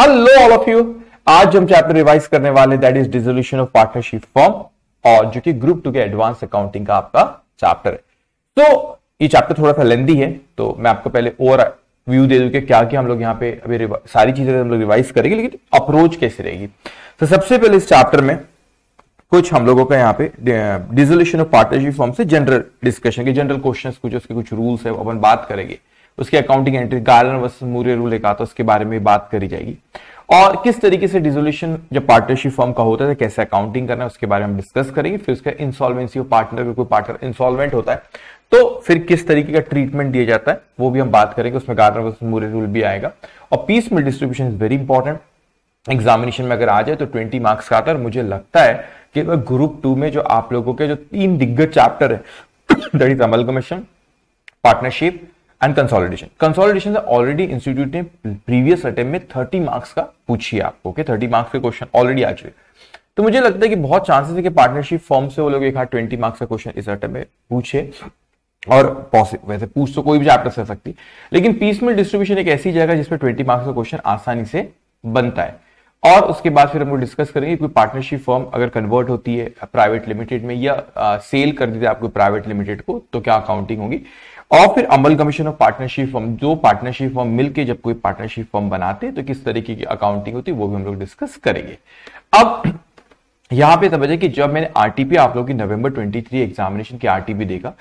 Hello all of you आज हम chapter revise करने वाले that is dissolution of partnership firm और जो कि ग्रुप टू के एडवांस अकाउंटिंग का आपका चैप्टर है तो ये चैप्टर थोड़ा सा लेंदी है तो मैं आपको पहले ओवर व्यू दे दूं कि क्या क्या हम लोग यहाँ पे अभी सारी चीजें हम लोग रिवाइज करेंगे लेकिन अप्रोच कैसे रहेगी तो सबसे पहले इस चैप्टर में कुछ हम लोगों का यहाँ पे डिजोल्यूशन ऑफ पार्टनरशिप फॉर्म से जनरल डिस्कशन के जनरल क्वेश्चन कुछ उसके कुछ रूल्स है अपन बात करेंगे उसकी accounting entry Garner versus Murray rule एक आता उसके बारे में बात करी जाएगी और किस तरीके से डिजोल्यूशन जब पार्टनरशिप फॉर्म का होता है कैसे अकाउंटिंग करना है उसके बारे में हम डिस्कस करेंगे फिर उसका इंसॉल्वेंसी पार्टनर का कोई पार्टनर इंसॉल्वेंट होता है तो फिर किस तरीके का ट्रीटमेंट दिया जाता है वो भी हम बात करेंगे उसमें गार्डनर वर्सेस मूरे रूल भी आएगा और piecemeal distribution is very important examination में अगर आ जाए तो ट्वेंटी मार्क्स का आता है मुझे लगता है कि ग्रुप टू में जो आप लोगों के जो तीन दिग्गज चैप्टर है that is amalgamation partnership and consolidation consolidation already institute ने प्रीवियस अटेम्प्ट में थर्टी मार्क्स का पूछिए आपको ओके थर्टी मार्क्स के क्वेश्चन ऑलरेडी आ चुके तो मुझे लगता है कि बहुत चांसेस है कि पार्टनरशिप फॉर्म से वो लोग एक हाथ ट्वेंटी मार्क्स का क्वेश्चन इस अटेम्प्ट में पूछे और पॉसिबल वैसे पूछ तो कोई भी चैप्टर कर सकती लेकिन पीसमिल डिस्ट्रीब्यूशन एक ऐसी जगह जिसमें ट्वेंटी मार्क्स का क्वेश्चन आसानी से बनता है और उसके बाद फिर हम लोग डिस्कस करेंगे कोई पार्टनरशिप फॉर्म अगर कन्वर्ट होती है प्राइवेट लिमिटेड में या आ, सेल कर देते आपको प्राइवेट लिमिटेड को तो क्या अकाउंटिंग होगी और फिर amalgamation of partnership firm जो पार्टनरशिप फॉर्म मिलके जब कोई पार्टनरशिप फॉर्म बनाते हैं तो किस तरीके की अकाउंटिंग होती है वो भी हम लोग डिस्कस करेंगे अब यहां पे समझे कि जब मैंने आरटीपी आप लोगों की नवंबर 23 एग्जामिनेशन की आरटीपी देखा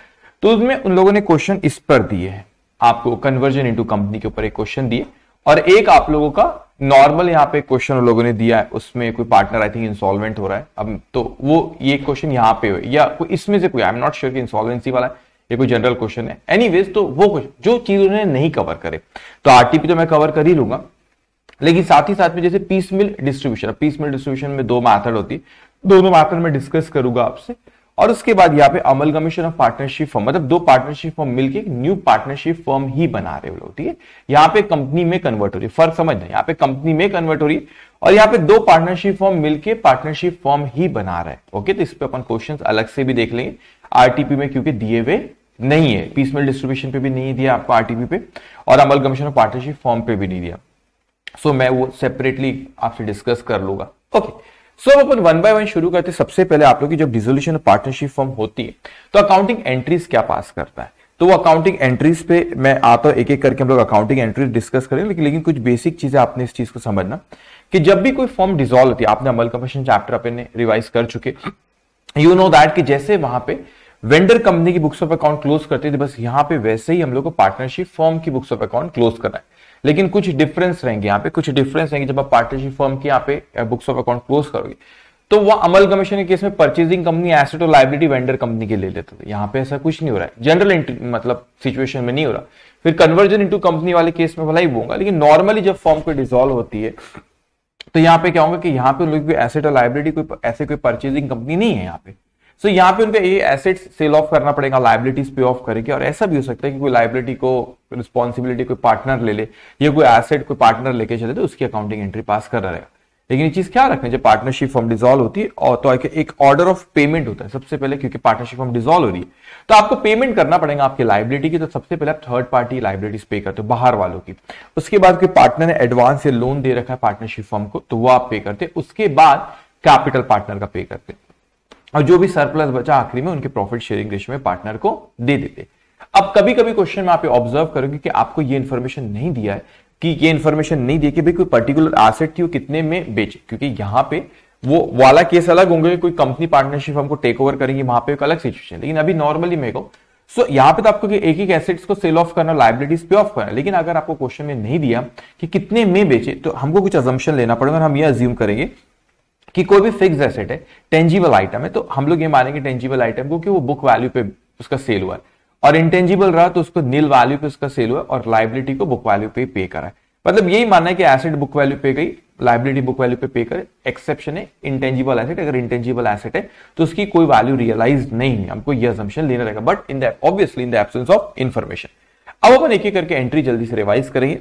तो उसमें उन लोगों ने क्वेश्चन इस पर दिए हैं आपको कन्वर्जन इनटू कंपनी के ऊपर एक क्वेश्चन दिए और एक आप लोगों का नॉर्मल यहाँ पे क्वेश्चन उन लोगों ने दिया है उसमें कोई पार्टनर आई थिंक इंसॉल्वेंट हो रहा है अब तो वो ये क्वेश्चन यहाँ पे या इसमें से कोई आई एम नॉट श्योर कि इंसॉल्वेंसी वाला है ये कोई जनरल क्वेश्चन है एनीवेज तो वो कुछ जो चीज उन्होंने नहीं कवर करे तो आरटीपी तो मैं कवर कर ही लूंगा लेकिन साथ ही साथ में जैसे piecemeal distribution piecemeal distribution में दो मैथड होती दोनों मैथड में डिस्कस करूंगा आपसे और उसके बाद यहाँ पे amalgamation of partnership firm मतलब दो पार्टनरशिप फॉर्म मिलकर न्यू पार्टनरशिप फॉर्म ही बना रहे लोग ठीक है यहाँ पे कंपनी में कन्वर्ट हो रही है फर्क नहीं यहाँ पे कंपनी में कन्वर्ट हो रही है और यहाँ पे दो पार्टनरशिप फॉर्म मिलकर पार्टनरशिप फॉर्म ही बना रहे ओके तो इस पे अपन क्वेश्चन अलग से भी देख लेंगे आरटीपी में क्योंकि दिए हुए नहीं है पीसमेल डिस्ट्रीब्यूशन पे भी नहीं दिया आपको आरटीपी पे और amalgamation of partnership firm पे भी नहीं दिया सो so, मैं वो सेपरेटली आपसे डिस्कस कर लूंगा ओके सो अब अपन वन बाय वन शुरू करते सबसे पहले आप लोग की जब डिजोल्यूशन ऑफ पार्टनरशिप फॉर्म होती है तो अकाउंटिंग एंट्रीज क्या पास करता है तो वो अकाउंटिंग एंट्रीज पे मैं आता हूं एक एक करके हम लोग अकाउंटिंग एंट्रीज डिस्कस करेंगे लेकिन लेकिन कुछ बेसिक चीजें आपने इस चीज को समझना कि जब भी कोई फॉर्म डिजोल्व होती है आपने अमल कमीशन चैप्टर अपने रिवाइज कर चुके यू नो दैट कि जैसे वहां पे वेंडर कंपनी की बुक्स ऑफ अकाउंट क्लोज करते थे तो बस यहाँ पे वैसे ही हम लोग को पार्टनरशिप फॉर्म की बुक्स ऑफ अकाउंट क्लोज करना है लेकिन कुछ डिफरेंस रहेंगे यहाँ पे कुछ डिफरेंस रहेंगे जब आप पार्टनरशिप फॉर्म की यहाँ पे बुक्स ऑफ अकाउंट क्लोज करोगे तो वह अमल कमीशन के केस में परचेजिंग कंपनी एसेट और लाइबिलिटी वेंडर कंपनी के ले लेते थे यहाँ पे ऐसा कुछ नहीं हो रहा है जनरल मतलब सिचुएशन में नहीं हो रहा फिर कन्वर्जन इंटू कंपनी वाले केस में भला ही होगा लेकिन नॉर्मली जब फॉर्म को डिजोल्व होती है तो यहाँ पे क्या होगा कि यहाँ पे लोग एसेट और लाइबिलिटी कोई ऐसे कोई परचेजिंग कंपनी नहीं है यहाँ पे सो so, यहाँ पे उनका ये एसेट्स सेल ऑफ करना पड़ेगा लाइबिलिटीज पे ऑफ करके और ऐसा भी हो सकता है कि कोई लाइबिलिटी को रिस्पॉन्सिबिलिटी कोई पार्टनर ले ले या कोई एसेट कोई पार्टनर लेके चले तो उसकी अकाउंटिंग एंट्री पास कर रहेगा लेकिन ये चीज क्या रखें जब पार्टनरशिप फॉर्म डिजोल्व होती है और तो एक ऑर्डर ऑफ पेमेंट होता है सबसे पहले क्योंकि पार्टनरशिप फॉर्म डिजोल्व हो रही है तो आपको पेमेंट करना पड़ेगा आपकी लाइबिलिटी की तो सबसे पहले आप थर्ड पार्टी लाइबिलिटीज पे करते हो बाहर वालों की उसके बाद कोई पार्टनर ने एडवांस या लोन दे रखा है पार्टनरशिप फॉर्म को तो वो आप पे करते उसके बाद कैपिटल पार्टनर का पे करते हैं और जो भी सरप्लस बचा आखिरी में उनके प्रॉफिट शेयरिंग रेशियो में पार्टनर को दे देते अब कभी कभी क्वेश्चन में आप ऑब्जर्व करोगे कि आपको ये इन्फॉर्मेशन नहीं दिया है कि ये इन्फॉर्मेशन नहीं दी कि भाई कोई पर्टिकुलर एसेट थी वो कितने में बेचे क्योंकि यहां पे वो वाला केस अलग होंगे कोई कंपनी पार्टनरशिप हमको टेक ओवर करेंगे वहां पे एक अलग सिचुएशन लेकिन अभी नॉर्मली मेरे को सो यहाँ पे तो आपको एक एक एसेट्स को सेल ऑफ करना लाइबिलिटीज पे ऑफ करना लेकिन अगर आपको क्वेश्चन में नहीं दिया कि कितने में बेचे तो हमको कुछ अजम्पन लेना पड़ेगा हम ये अज्यूम करेंगे कि कोई भी फिक्स एसेट है टेंजिबल आइटम है तो हम लोग ये मानेंगे टेंजिबल आइटम को कि वो बुक वैल्यू पे उसका सेल हुआ है और इंटेंजिबल रहा तो उसको नील वैल्यू पे उसका सेल हुआ और लाइबिलिटी को बुक वैल्यू पे पे करा है मतलब यही मानना है कि एसेट बुक वैल्यू पे गई लाइबिलिटी बुक वैल्यू पे पे करे एक्सेप्शन है इंटेंजिबल एसेट अगर इंटेंजिबल एसेट है तो उसकी कोई वैल्यू रियलाइज नहीं है हमको ये असम्पशन लेना रहेगा but in the obviously in the absence of information अब अपन एक एक करके एंट्री जल्दी से रिवाइज करेंगे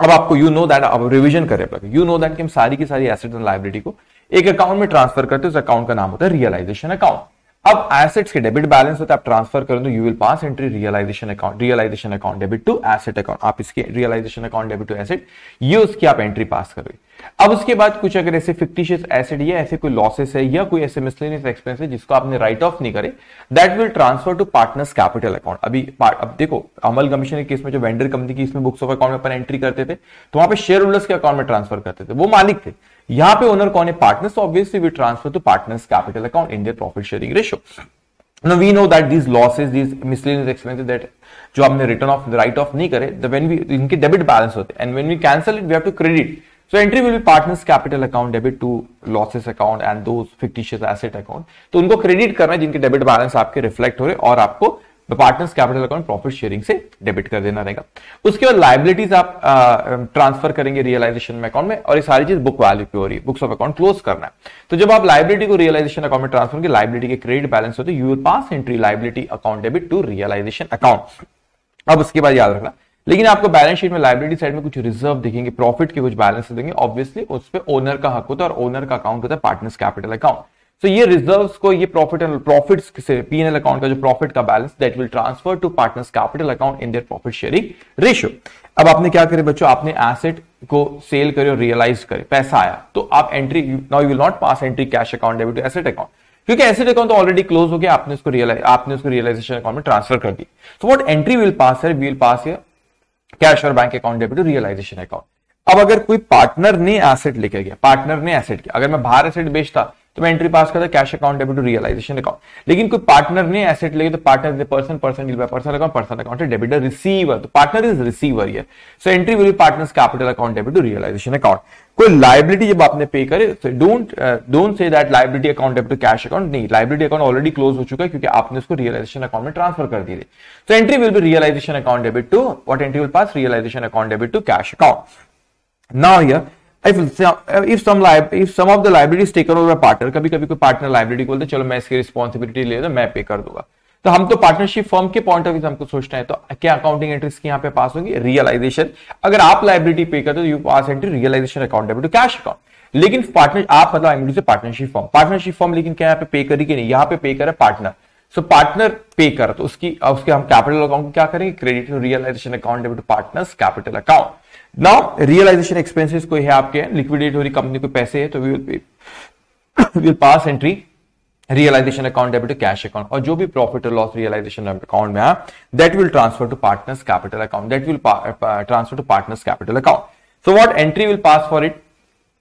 अब आपको यू नो दैट अब रिविजन करें यू नो दैट कि हम सारी की सारी एसेट एंड लाइबिलिटी को एक अकाउंट में ट्रांसफर करते हो उस अकाउंट का नाम होता है रियलाइजेशन अकाउंट अब एसेट्स के डेबिट बैलेंस होता है आप ट्रांसफर करें तो you will pass entry realisation account realisation account debit to asset account आप इसके realisation account debit to asset ये उसकी आप एंट्री पास करोगे अब उसके बाद कुछ अगर ऐसे फिक्टिशियस एसेट या ऐसे कोई लॉसेस है या कोई ऐसे मिसलेनियस एक्सपेंस है जिसको आपने राइट ऑफ नहीं करे that will transfer to partners capital account अभी अब देखो अमल कमीशन के केस में जो वेंडर कंपनी की इसमें बुक्स ऑफ अकाउंट में अपन एंट्री करते थे तो वहां पे शेयर होल्डर्स के अकाउंट में ट्रांसफर करते थे वो मालिक थे यहां पे ओनर कौन है partners obviously we transfer to partners capital account in profit sharing ratio Now we know that these losses, these miscellaneous expenses that जो आपने रिटर्न ऑफ राइट ऑफ नहीं करे वेन वी इनके डेबिट बैलेंस होते and when we cancel it we have to credit so entry will be partners capital account debit to losses account and दो fictitious asset account तो उनको credit करना है जिनके डेबिट बैलेंस आपके reflect हो रहे और आपको तो partners capital account profit sharing से डेबिट कर देना रहेगा उसके बाद लाइबिलिटीज आप ट्रांसफर करेंगे रियलाइजेशन में अकाउंट में और ये सारी चीज बुक वैल्यू की हो रही है बुक्स ऑफ अकाउंट क्लोज करना है तो जब आप लाइबिलिटी को रियलाइजेशन अकाउंट में ट्रांसफर करेंगे लाइबिलिटी के क्रेडिट बैलेंस होते you will pass entry liability account debit to realisation account अब उसके बाद याद रखना लेकिन आपको बैलेंस शीट में लाइब्रेरी साइड में कुछ रिजर्व दिखेंगे प्रॉफिट के कुछ बैलेंस देंगे ऑब्वियसली उस पर ओनर का हक होता है और ओनर का अकाउंट होता है पार्टनर्स कैपिटल अकाउंट सो ये रिजर्व्स को ये प्रॉफिट एंड प्रॉफिट्स से एल अकाउंट का जो प्रॉफिट का balance that will transfer to partners capital account in their profit sharing ratio अब आपने क्या करे बच्चों आपने एसेट को सेल करे और रियलाइज करे पैसा आया तो आप entry now you will not pass entry cash account debit to asset account क्योंकि एसेट अकाउंट तो ऑलरेडी क्लोज हो गया आपने उसको रियलाइज आपने उसको रियलाइजेशन अकाउंट में ट्रांसफर कर दी so what entry will pass है विल पास कैश और bank account debit to realisation account अब अगर कोई पार्टनर ने एसेट लेके गया पार्टनर ने एसेट किया अगर मैं बाहर एसेट बेचता तो मैं एंट्री पास करता cash account debit to realisation account लेकिन कोई पार्टनर ने एसेट लेके तो partner is person person deal by person account person account debit receiver तो पार्टनर इज रिसीवर ये so entry will partners capital account debit to realisation account कोई liability जब आपने पे करे तो don't don't say that liability account debit to cash account नहीं liability account already close हो चुका है क्योंकि आपने उसको रियलाइजेशन अकाउंट में ट्रांसफर कर दी थी तो entry will be realisation account debit to what entry will pass realisation account debit to cash account now here if some, uh, if some if some of the library is taken over by partner कभी कभी कोई partner library बोलते चलो मैं इसकी responsibility ले दो मैं पे कर दूंगा तो हम तो पार्टनरशिप फॉर्म के पॉइंट ऑफ व्यू हमको सोचना है तो क्या अकाउंटिंग एंट्रीज की यहाँ पे पास होगी रियलाइजेशन अगर आप लाइब्रेरी पे करते हो you pass entry realisation account debit cash account लेकिन पार्टनर आप मतलब आई से पार्टनरशिप फॉर्म पार्टनरशिप फॉर्म लेकिन क्या यहाँ पे पे करी कि नहीं यहाँ पे पे करे पार्टनर सो पार्टनर पे कर तो उसकी उसके हम कैपिटल अकाउंट क्या करेंगे credit realisation account debit partners capital account now realisation expenses कोई है आपके लिक्विडेट हो रही कंपनी को पैसे है तो we will will pass entry realisation account debit to cash account और जो भी प्रॉफिट और लॉस रियलाइजेशन अकाउंट में that will transfer to partners capital account that will transfer to partners capital account so what entry will pass for it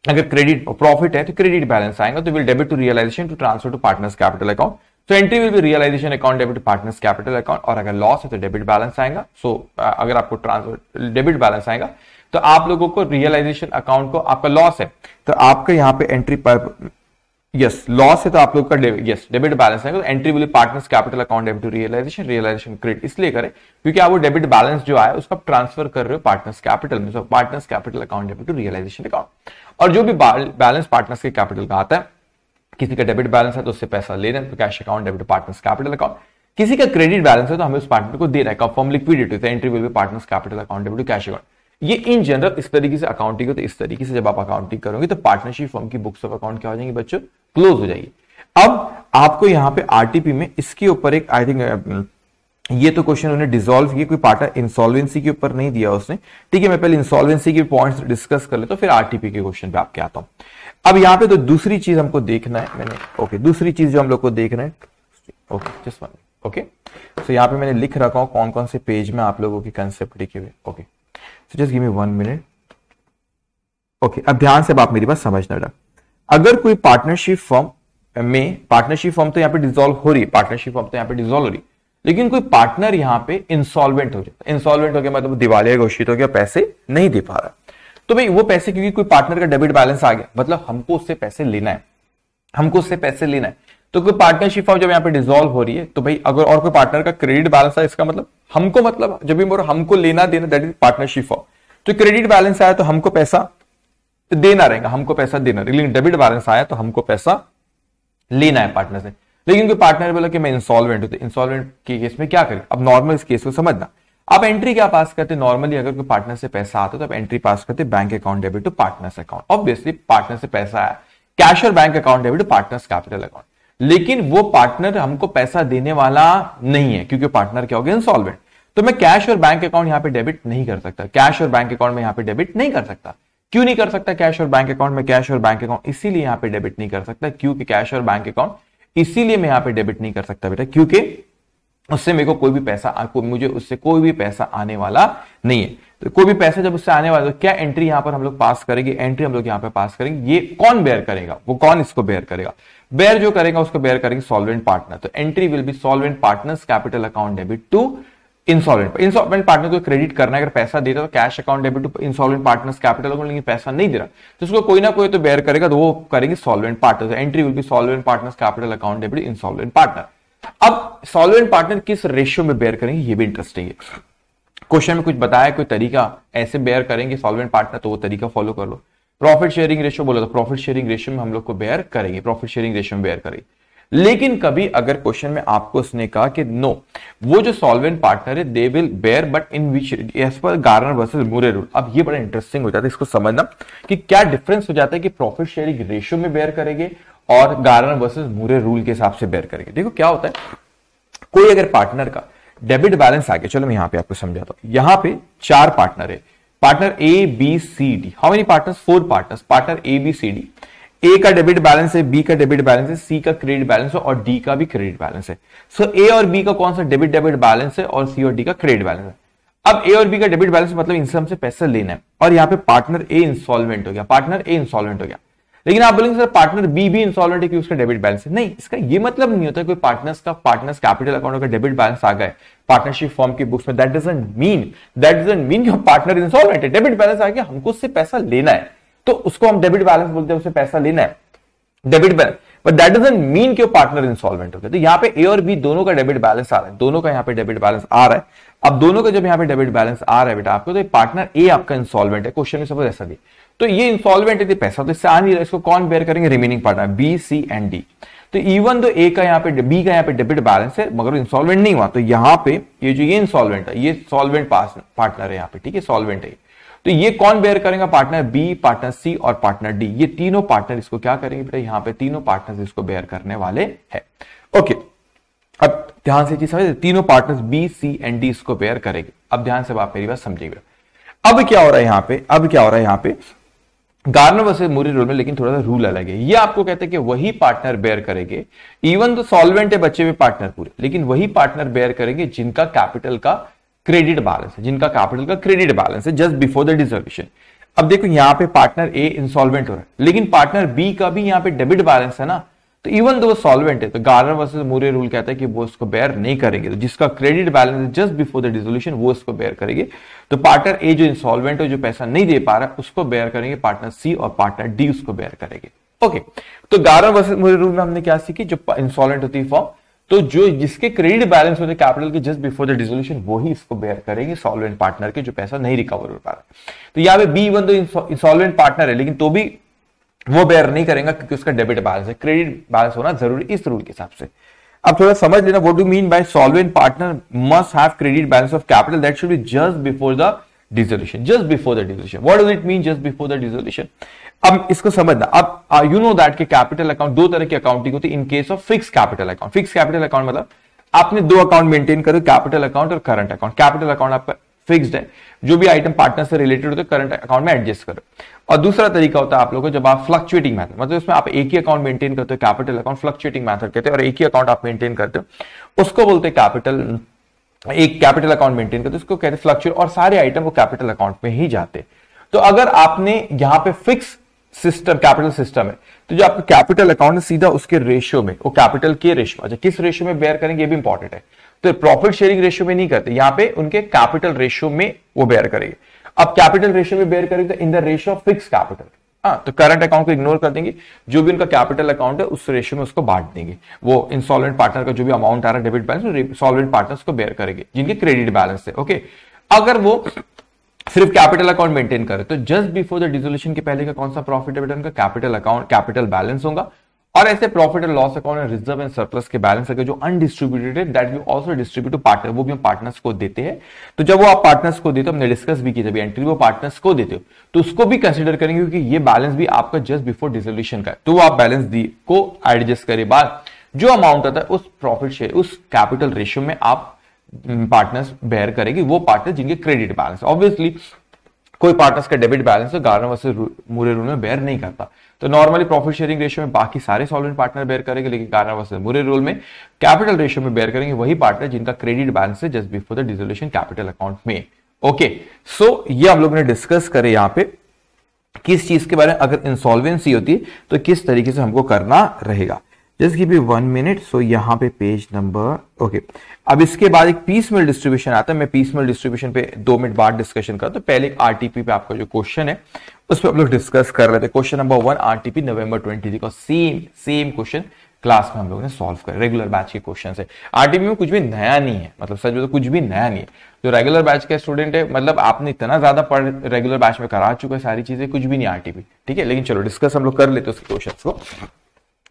अगर credit profit है तो credit balance आएगा तो will debit to realisation to transfer to partners capital account so entry will be realisation account debit partners capital account और अगर loss है तो debit balance आएगा सो अगर आपको ट्रांसफर डेबिट बैलेंस आएगा तो आप लोगों को रियलाइजेशन अकाउंट को आपका लॉस है तो आपका यहाँ पे एंट्री पर यस लॉस है तो आप लोग का यस डेबिट बैलेंस है तो entry will partners capital account am to realisation realisation credit इसलिए करें क्योंकि आप वो डेबिट बैलेंस जो आया उसको आप ट्रांसफर कर रहे हो पार्टनर्स कैपिटल में partners capital account am to realisation account और जो भी बैलेंस पार्टनर्स के कैपिटल का आता है किसी का डेबिट बैलेंस है तो उससे पैसा ले रहे हैं तो cash account debit partners capital account किसी का क्रेडिट बैलेंस है तो हमें उस पार्टनर को दे रहा है confirm liquidity entry will be partners capital account debit cash account ये इन जनरल इस तरीके से अकाउंटिंग तो इस तरीके से जब आप अकाउंटिंग करोगे तो पार्टनरशिप फॉर्म की बुक्स ऑफ अकाउंट क्या हो जाएंगे बच्चों क्लोज हो जाएगी अब आपको यहां पे आरटीपी में इसके ऊपर एक आई थिंक ये तो क्वेश्चन उन्हें डिसॉल्व किया कोई पार्टनर इंसॉल्वेंसी के ऊपर नहीं दिया उसने ठीक है मैं पहले इंसॉल्वेंसी के पॉइंट्स डिस्कस कर लेता तो फिर आरटीपी के क्वेश्चन पे आपके आता हूं अब यहां पे तो दूसरी चीज हमको देखना है मैंने ओके दूसरी चीज जो हम लोग को देखना है okay just one okay so यहां पे मैंने लिख रखा हूं कौन कौन से पेज में आप लोगों के कंसेप्ट लिखे हुए okay so just give me one minute okay अब ध्यान से आप मेरी बात समझना अगर कोई पार्टनरशिप फॉर्म में पार्टनरशिप फॉर्म तो यहाँ पे डिजोल्व हो रही है पार्टनरशिप फॉर्म तो यहाँ पे डिजोल्व हो रही है लेकिन कोई पार्टनर यहाँ पे इंसॉल्वेंट हो जाता है इंसॉल्वेंट हो गया मतलब दिवालिया घोषित हो गया पैसे नहीं दे पा रहा तो भाई वो पैसे क्योंकि कोई पार्टनर का डेबिट बैलेंस आ गया मतलब हमको उससे पैसे लेना है हमको उससे पैसे लेना है तो कोई पार्टनरशिप फॉर्म जब यहाँ पे डिजोल्व हो रही है तो भाई अगर और कोई पार्टनर का क्रेडिट बैलेंस है इसका मतलब हमको मतलब जब भी बोलो हमको लेना देना दैट इज पार्टनरशिप फॉर्म तो क्रेडिट बैलेंस आया तो हमको पैसा देना रहेगा हमको पैसा देना लेकिन डेबिट बैलेंस आया तो हमको पैसा लेना है पार्टनर से लेकिन कोई पार्टनर बोला कि मैं इंसॉल्वेंट हूं तो इंसॉल्वेंट के केस में क्या करें अब नॉर्मल इस केस को समझना आप एंट्री क्या पास करते नॉर्मली अगर कोई पार्टनर से पैसा आता तो आप एंट्री पास करते हैं bank account debit to partners account obviously partner से पैसा आया कैश और bank account debit to partners capital account लेकिन वो पार्टनर हमको पैसा देने वाला नहीं है क्योंकि पार्टनर क्या हो गया इंसॉल्वेंट तो मैं कैश और बैंक अकाउंट यहां पे डेबिट नहीं कर सकता कैश और बैंक अकाउंट में यहां पे डेबिट नहीं कर सकता क्यों नहीं कर सकता कैश और बैंक अकाउंट में कैश और बैंक अकाउंट इसीलिए यहां पे डेबिट नहीं कर सकता क्योंकि कैश और बैंक अकाउंट इसीलिए मैं यहां पे डेबिट नहीं कर सकता बेटा क्योंकि उससे मेरे को कोई भी पैसा मुझे उससे कोई भी पैसा आने वाला नहीं है तो कोई भी पैसा जब उससे आने वाला तो क्या एंट्री यहां पर हम लोग पास करेंगे एंट्री हम लोग यहां पर पास करेंगे ये कौन बेयर करेगा वो कौन इसको बेयर करेगा बेयर जो करेगा उसको बेयर करेंगे सॉल्वेंट पार्टनर तो entry will be solvent partners capital account debit to insolvent insolvent partner को क्रेडिट करना है अगर पैसा देता तो cash account debit to insolvent partners capital account लेकिन पैसा नहीं दे रहा तो उसको कोई ना कोई तो बेयर करेगा तो वो करेंगे solvent partner entry will be solvent partners capital account debit insolvent partner अब सॉल्वेंट पार्टनर किस रेशियो में बेयर करेंगे ये भी इंटरेस्टिंग है क्वेश्चन में कुछ बताया कोई तरीका ऐसे बेयर करेंगे सॉल्वेंट पार्टनर तो वो तरीका फॉलो कर लो प्रॉफिट शेयरिंग रेशियो बोला तो प्रॉफिट शेयरिंग रेशियो में हम लोग को बेयर करेंगे प्रॉफिट शेयरिंग रेशियो में बेयर करेगी लेकिन कभी अगर क्वेश्चन में आपको उसने कहा कि नो वो जो सॉल्वेंट पार्टनर है they will bear but in which as per Garner versus Murray rule अब ये बड़ा इंटरेस्टिंग हो जाता है इसको समझना कि क्या डिफरेंस हो जाता है कि प्रॉफिट शेयरिंग रेशियो में बेयर करेंगे और गार्नर वर्सेज मूरे रूल के हिसाब से बेयर करेंगे देखो क्या होता है कोई अगर पार्टनर का डेबिट बैलेंस आ गया चलो मैं यहां पे आपको समझाता हूं यहां पे चार पार्टनर है partner A B C D how many partners four partners partner A B C D A का डेबिट बैलेंस है बी का डेबिट बैलेंस है सी का क्रेडिट बैलेंस है और डी का भी क्रेडिट बैलेंस है सो ए और बी का कौन सा डेबिट डेबिट बैलेंस है और सी और डी का क्रेडिट बैलेंस है अब ए और बी का डेबिट बैलेंस मतलब इनसे हमसे पैसा लेना है और यहाँ पे पार्टनर ए इंस्टॉलमेंट हो गया पार्टनर ए इंस्टॉलमेंट हो गया लेकिन आप बोलेंगे सर पार्टनर बी भी इंस्टॉलमेंट है कि उसका डेबिट बैलेंस है नहीं इसका ये मतलब नहीं होता कोई पार्टनर्स का पार्टनर्स कैपिटल अकाउंट का डेबिट बैलेंस आ गए पार्टनरशिप फॉर्म की बुक्स में that doesn't mean that doesn't mean कि पार्टनर इंस्टॉलमेंट है डेबिट बैलेंस आ गया हमको उससे पैसा लेना है तो उसको हम डेबिट बैलेंस बोलते हैं उससे पैसा लेना है debit balance but that doesn't mean कि पार्टनर इंस्टॉलमेंट हो गया तो यहाँ पे ए और बी दोनों का डेबिट बैलेंस आ रहा है दोनों का यहाँ पे डेबिट बैलेंस आ रहा है अब दोनों का जब यहाँ पे डेबिट बैलेंस आ रहा है बेटा आपको तो पार्टनर ए आपका इंस्टॉलमेंट है क्वेश्चन में सपोज ऐसा भी तो ये इंस्टॉलमेंट है तो पैसा तो इससे आ नहीं रहा इसको कौन बेयर करेंगे remaining partner B C and D तो इवन तो ए का यहाँ पे बी का यहाँ पे डेबिट बैलेंस है मगर इंस्टॉलमेंट नहीं हुआ तो यहाँ पे ये जो ये इंस्टॉलमेंट है ये सॉल्वेंट पार्टनर है यहाँ पे ठीक है सॉल्वेंट है तो ये कौन बेयर करेगा पार्टनर बी पार्टनर सी और पार्टनर डी ये तीनों पार्टनर इसको क्या करेंगे बेटा यहाँ पे तीनों पार्टनर इसको बेयर करने वाले हैं ओके अब ध्यान से चीज समझ तीनों partner B C and D इसको बेयर करेंगे अब ध्यान से बात मेरी बात समझिएगा अब क्या हो रहा है यहां पे अब क्या हो रहा है यहां पे गार्नर वर्सेज मूरी रूल में लेकिन थोड़ा सा रूल अलग है ये आपको कहते हैं कि वही पार्टनर बेयर करेंगे इवन तो सॉल्वेंट है बच्चे में पार्टनर पूरे लेकिन वही पार्टनर बेयर करेंगे जिनका कैपिटल का क्रेडिट बैलेंस है जिनका कैपिटल का क्रेडिट बैलेंस है जस्ट बिफोर द डिजर्वेशन अब देखो यहां पे पार्टनर ए इंसॉल्वेंट हो रहा है लेकिन पार्टनर बी का भी यहां पे डेबिट बैलेंस है ना तो इवन दो सॉल्वेंट है तो गार्नर वर्सेस मोरियर रूल कहता है कि वो इसको बेयर नहीं करेंगे तो जिसका credit balance just before the dissolution वो इसको बेयर करेंगे तो पार्टनर ए जो इंसॉल्वेंट है जो पैसा नहीं दे पा रहा उसको बेयर करेंगे पार्टनर सी और पार्टनर डी उसको बेयर करेंगे ओके तो गार्नर वर्सेज मोरियर रूल में हमने क्या सीखी जो इंसॉल्वेंट होती है फॉर्म तो जो जिसके क्रेडिट बैलेंस होते कैपिटल के जस्ट बिफोर द डिजोल्यूशन वो ही इसको बेयर करेंगे सॉल्वेंट पार्टनर के जो पैसा नहीं रिकवर हो पा रहा है तो यहाँ पे बी वन तो इंसॉल्वेंट पार्टनर है लेकिन तो भी वो बेयर नहीं करेगा क्योंकि उसका डेबिट बैलेंस है क्रेडिट बैलेंस होना जरूरी इस रूल के हिसाब से अब थोड़ा समझ लेना what do mean by solvent partner must have credit balance of capital that should be just before the dissolution just before the dissolution what does it mean just before the dissolution अब इसको समझना अब you know that के capital account दो तरह की accounting होती है in case case of fix capital account fix capital account मतलब आपने दो अकाउंट मेंटेन करो कैपिटल अकाउंट और करंट अकाउंट कैपिटल अकाउंट आपका फिक्स्ड है जो भी आइटम पार्टनर से रिलेटेड होते हैं करंट अकाउंट में एडजस्ट करो और दूसरा तरीका होता है आप लोगों को जब आप फ्लक्चुएटिंग मैथड मतलब इसमें आप एक ही अकाउंट मेंटेन करते हो कैपिटल अकाउंट फ्लक्चुएटिंग मैथड कहते हैं और एक ही अकाउंट आप मेंटेन करते हो उसको बोलते हैं कैपिटल एक कैपिटल अकाउंट मेंटेन करते हो उसको कहते हैं फ्लक्चुएट और सारे आइटम वो कैपिटल अकाउंट में ही जाते तो अगर आपने यहां पे फिक्स सिस्टम कैपिटल सिस्टम है तो जो आपका कैपिटल अकाउंट है सीधा उसके रेशियो में वो कैपिटल के रेशियो अच्छा किस रेशियो में बेयर करेंगे ये भी इंपॉर्टेंट है तो प्रॉफिट शेयरिंग रेशियो में नहीं करते यहां पे उनके कैपिटल रेशियो में वो बेयर करेंगे अब कैपिटल रेशियो में बेयर करेंगे तो in the ratio of fix capital हाँ तो करंट अकाउंट को इग्नोर कर देंगे जो भी उनका कैपिटल अकाउंट है उस रेशियो में उसको बांट देंगे वो इंसॉल्वेंट पार्टनर का जो भी अमाउंट आ रहा है डेबिट बैलेंस सॉल्वेंट पार्टनर को बेयर करेंगे जिनके क्रेडिट बैलेंस है ओके अगर वो सिर्फ कैपिटल अकाउंट मेंटेन करे तो जस्ट बिफोर द डिजोल्यूशन के पहले का कौन सा प्रॉफिट रिटर्न उनका कैपिटल अकाउंट कैपिटल बैलेंस होगा और ऐसे profit and loss account and reserve and surplus के बैलेंस अगर जो undistributed that we also distribute to partner वो भी हम पार्टनर्स को देते हैं तो जब वो आप पार्टनर्स को देते हो हमने डिस्कस भी की जब एंट्री वो पार्टनर्स को देते हो तो उसको भी कंसिडर करेंगे क्योंकि ये बैलेंस भी आपका जस्ट बिफोर डिसोल्यूशन का है तो वो आप बैलेंस दी को एडजस्ट करे बाद जो अमाउंट आता है उस प्रॉफिट शेयर उस कैपिटल रेशियो में आप पार्टनर्स बेयर करेगी वो पार्टनर जिनके क्रेडिट बैलेंस ऑब्वियसली कोई पार्टनर्स का डेबिट बैलेंस तो गार्नर वर्सेज मुरे रूल में बेयर नहीं करता तो नॉर्मली प्रॉफिट शेयरिंग रेशियो में बाकी सारे सॉल्वेंट पार्टनर बेयर करेंगे लेकिन गाना बुरे मुरे रूल में कैपिटल रेशियो में बेयर करेंगे वही पार्टनर जिनका क्रेडिट बैलेंस है just before the dissolution capital account में ओके सो ये हम लोग ने डिस्कस करे यहां पे किस चीज के बारे में अगर इंसॉल्वेंसी होती है तो किस तरीके से हमको करना रहेगा just give you one minute so यहाँ पे पेज नंबर ओके अब इसके बाद एक पीस मिल डिस्ट्रीब्यूशन आता है मैं पीस मिल डिस्ट्रीब्यूशन पे दो मिनट बाद डिस्कशन करता हूँ तो पहले एक आरटीपी पे आपका जो क्वेश्चन है उस पर आप लोग डिस्कस कर रहे थे question number one RTP November twenty three का सेम सेम क्वेश्चन क्लास में हम लोगों ने सॉल्व कर रेगुलर बैच के क्वेश्चन है आरटीपी में कुछ भी नया नहीं है मतलब सच में तो कुछ भी नया नहीं है जो रेगुलर बैच के स्टूडेंट है मतलब आपने इतना ज्यादा पढ़ रेगुलर बैच में करा चुका है सारी चीजें कुछ भी नहीं आरटीपी ठीक है लेकिन चलो डिस्कस हम लोग कर लेते हैं उसके क्वेश्चन को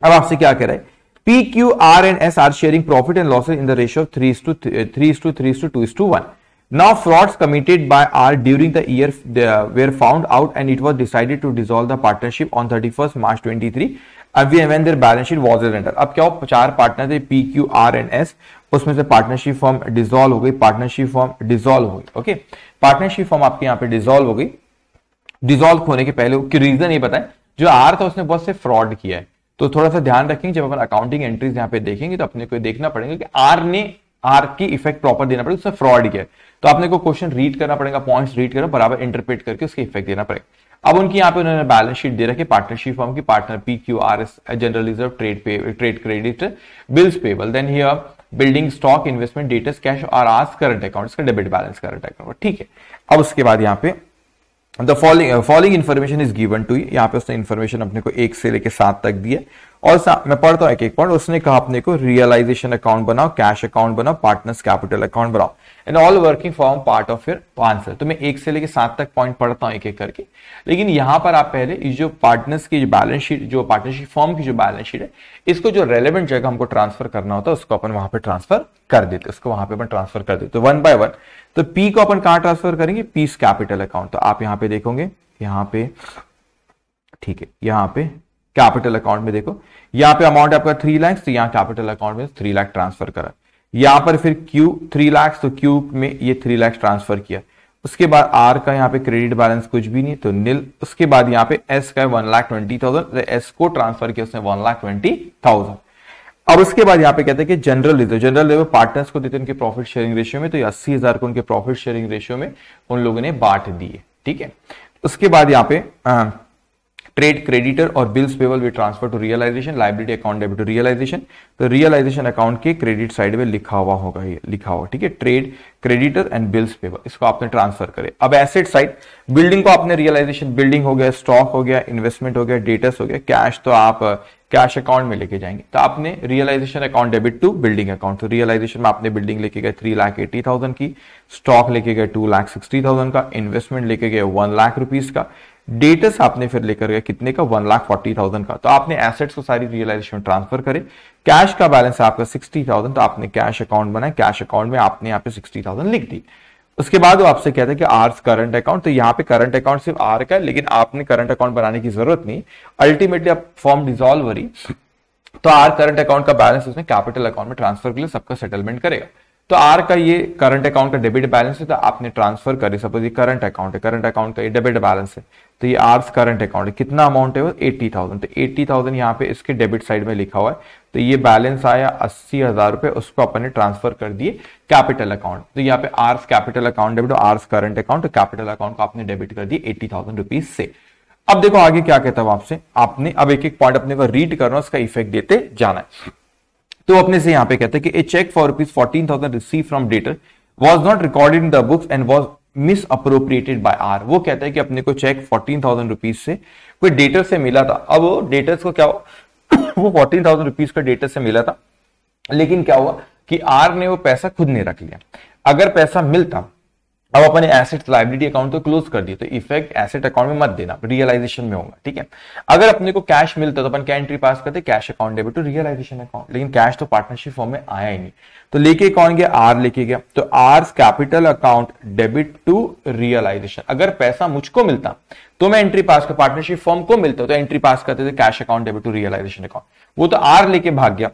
अब आपसे क्या कह रहा है P Q R and S R sharing profit and losses in the ratio of three to three to three to two to one now fraud committed by R during the year uh, found out and it was was decided to dissolve the partnership on 31st march 23 and balance their balance sheet अब क्या हो चार partner थे P Q R and S उसमें से partnership form dissolve हो गई partnership form dissolve हो गई ओके पार्टनरशिप फॉर्म आपके यहाँ पे डिजोल्व हो गई डिजोल्व होने के पहले रीजन ये बताए जो आर था उसने बहुत से फ्रॉड किया है तो थोड़ा सा ध्यान रखेंगे जब अपन अकाउंटिंग एंट्रीज यहाँ पे देखेंगे तो अपने को देखना पड़ेगा कि आर ने आर की इफेक्ट प्रॉपर देना पड़ेगा उसमें फ्रॉड किया तो आपने को क्वेश्चन रीड करना पड़ेगा पॉइंट्स रीड करना बराबर इंटरप्रेट करके उसके इफेक्ट देना पड़ेगा अब उनकी यहाँ पे उन्होंने बैलेंस शीट दे रखी पार्टनरशिप फॉर्म की partner P Q R S general reserve trade pay trade credit bills payable then here building stock investment debts cash और आज करंट अकाउंट का डेबिट बैलेंस करंट अकाउंट ठीक है अब उसके बाद यहाँ पे the following following information is given to यहाँ पे उसने इन्फॉर्मेशन अपने को एक से लेके सात तक दिया और मैं पढ़ता हूं एक एक पॉइंट उसने कहा अपने को रियलाइजेशन अकाउंट बनाओ कैश अकाउंट बनाओ पार्टनर्स कैपिटल अकाउंट बनाओ and all working form part of your answer तो मैं एक से लेकर सात तक पॉइंट पढ़ता हूं एक एक करके लेकिन यहां पर आप पहले इस जो पार्टनर्स की जो बैलेंस शीट जो पार्टनरशिप फॉर्म की जो बैलेंस शीट है इसको जो रेलिवेंट जगह हमको ट्रांसफर करना होता है उसको अपन वहां पर ट्रांसफर कर देते उसको वहां पर अपन ट्रांसफर कर देते वन बाय वन तो पी तो को अपन कहा ट्रांसफर करेंगे पीस कैपिटल अकाउंट तो आप यहां पर देखोगे यहां पर ठीक है यहां पर कैपिटल अकाउंट में देखो यहां पे अमाउंट आपका थ्री लैक्स तो यहां कैपिटल अकाउंट में थ्री लाख ट्रांसफर करा यहां पर फिर क्यू थ्री लैक्स तो क्यू में ये थ्री लैक्स ट्रांसफर किया उसके बाद आर का यहाँ पे क्रेडिट बैलेंस कुछ भी नहीं तो नील उसके बाद यहाँ पे एस का one lakh twenty thousand S को ट्रांसफर किया उसने वन लाख ट्वेंटी थाउजेंड अब उसके बाद यहाँ पे कहते हैं कि general reserve general reserve partners को देते उनके प्रॉफिट शेयरिंग रेशियो में तो अस्सी हजार को उनके प्रॉफिट शेयरिंग रेशियो में उन लोगों ने बांट दिए ठीक है उसके बाद यहाँ पे हाँ, ट्रेड क्रेडिटर और bills payable we transfer to realisation liability account debit to realisation तो रियलाइजेशन अकाउंट के क्रेडिट साइड में लिखा हुआ होगा ये लिखा हुआ ठीक है trade creditor and bills payable इसको आपने ट्रांसफर करे अब एसेट साइड बिल्डिंग को आपने रियलाइजेशन बिल्डिंग हो गया स्टॉक हो गया इन्वेस्टमेंट हो गया डेटस हो गया कैश तो आप कैश अकाउंट में लेके जाएंगे तो आपने realisation account debit to building account तो रियलाइजेशन में आपने बिल्डिंग लेके गए थ्री लाख एटी थाउजेंड की स्टॉक लेके गए टू लाख सिक्सटी थाउजेंड का इन्वेस्टमेंट लेके गए वन लाख रुपीज का डेटस आपने फिर लेकर गया कितने का वन लाख फोर्टी थाउजेंड का तो आपने एसेट्स को सारी रियलाइजेशन ट्रांसफर करे कैश का बैलेंस आपका सिक्सटी थाउजेंड तो आपने कैश अकाउंट बनाया कैश अकाउंट में आपने यहाँ पे सिक्सटी थाउजेंड लिख दी उसके बाद वो आपसे कहते हैं कि आर करंट अकाउंट तो यहाँ पे करंट अकाउंट सिर्फ आर का है लेकिन आपने करंट अकाउंट बनाने की जरूरत नहीं अल्टीमेटली आप फॉर्म डिजोल्व रही तो आर करंट अकाउंट का बैलेंस उसने कैपिटल अकाउंट में ट्रांसफर के लिए सबका सेटलमेंट करेगा तो आर का ये करंट अकाउंट का डेबिट बैलेंस है तो आपने ट्रांसफर करे सपोज ये करंट अकाउंट है करंट अकाउंट का ये डेबिट बैलेंस है तो ये आर्स करंट अकाउंट कितना अमाउंट है वो एट्टी थाउजेंड तो एट्टी थाउजेंड यहाँ पे इसके डेबिट साइड में लिखा हुआ है तो ये बैलेंस आया अस्सी हजार रुपए उसको अपन ने ट्रांसफर कर दिए कैपिटल अकाउंट तो यहाँ पे आर्स कैपिटल अकाउंट डेबिट और R's current account capital account को आपने डेबिट कर दिया एट्टी थाउजेंड रुपीज से अब देखो आगे क्या कहता हूं आपसे आपने अब एक एक पॉइंट अपने को रीड करना उसका इफेक्ट देते जाना है तो अपने से यहाँ पे कहते हैं कि a cheque for rupees fourteen thousand receive from debtor was not recorded in the books and was misappropriated by R वो कहता है कि अपने को चेक फोर्टीन थाउजेंड रुपीज से कोई डेटर से मिला था अब वो डेटर्स को क्या वो फोर्टीन थाउजेंड रुपीज का डेटर से मिला था लेकिन क्या हुआ कि आर ने वो पैसा खुद नहीं रख लिया अगर पैसा मिलता अब अपने एसेट लाइबिलिटी अकाउंट तो क्लोज कर दिए तो इफेक्ट एसेट अकाउंट में मत देना रियलाइजेशन में होगा ठीक है अगर अपने को कैश मिलता तो अपन क्या एंट्री पास करते cash account debit to realisation account लेकिन कैश तो पार्टनरशिप फॉर्म में आया ही नहीं तो लेके कौन गया आर लेके गया तो R capital account debit to realisation अगर पैसा मुझको मिलता तो मैं एंट्री पास कर पार्टनरशिप फॉर्म को मिलता तो एंट्री पास करते थे cash account debit to realisation account वो तो आर लेके भाग गया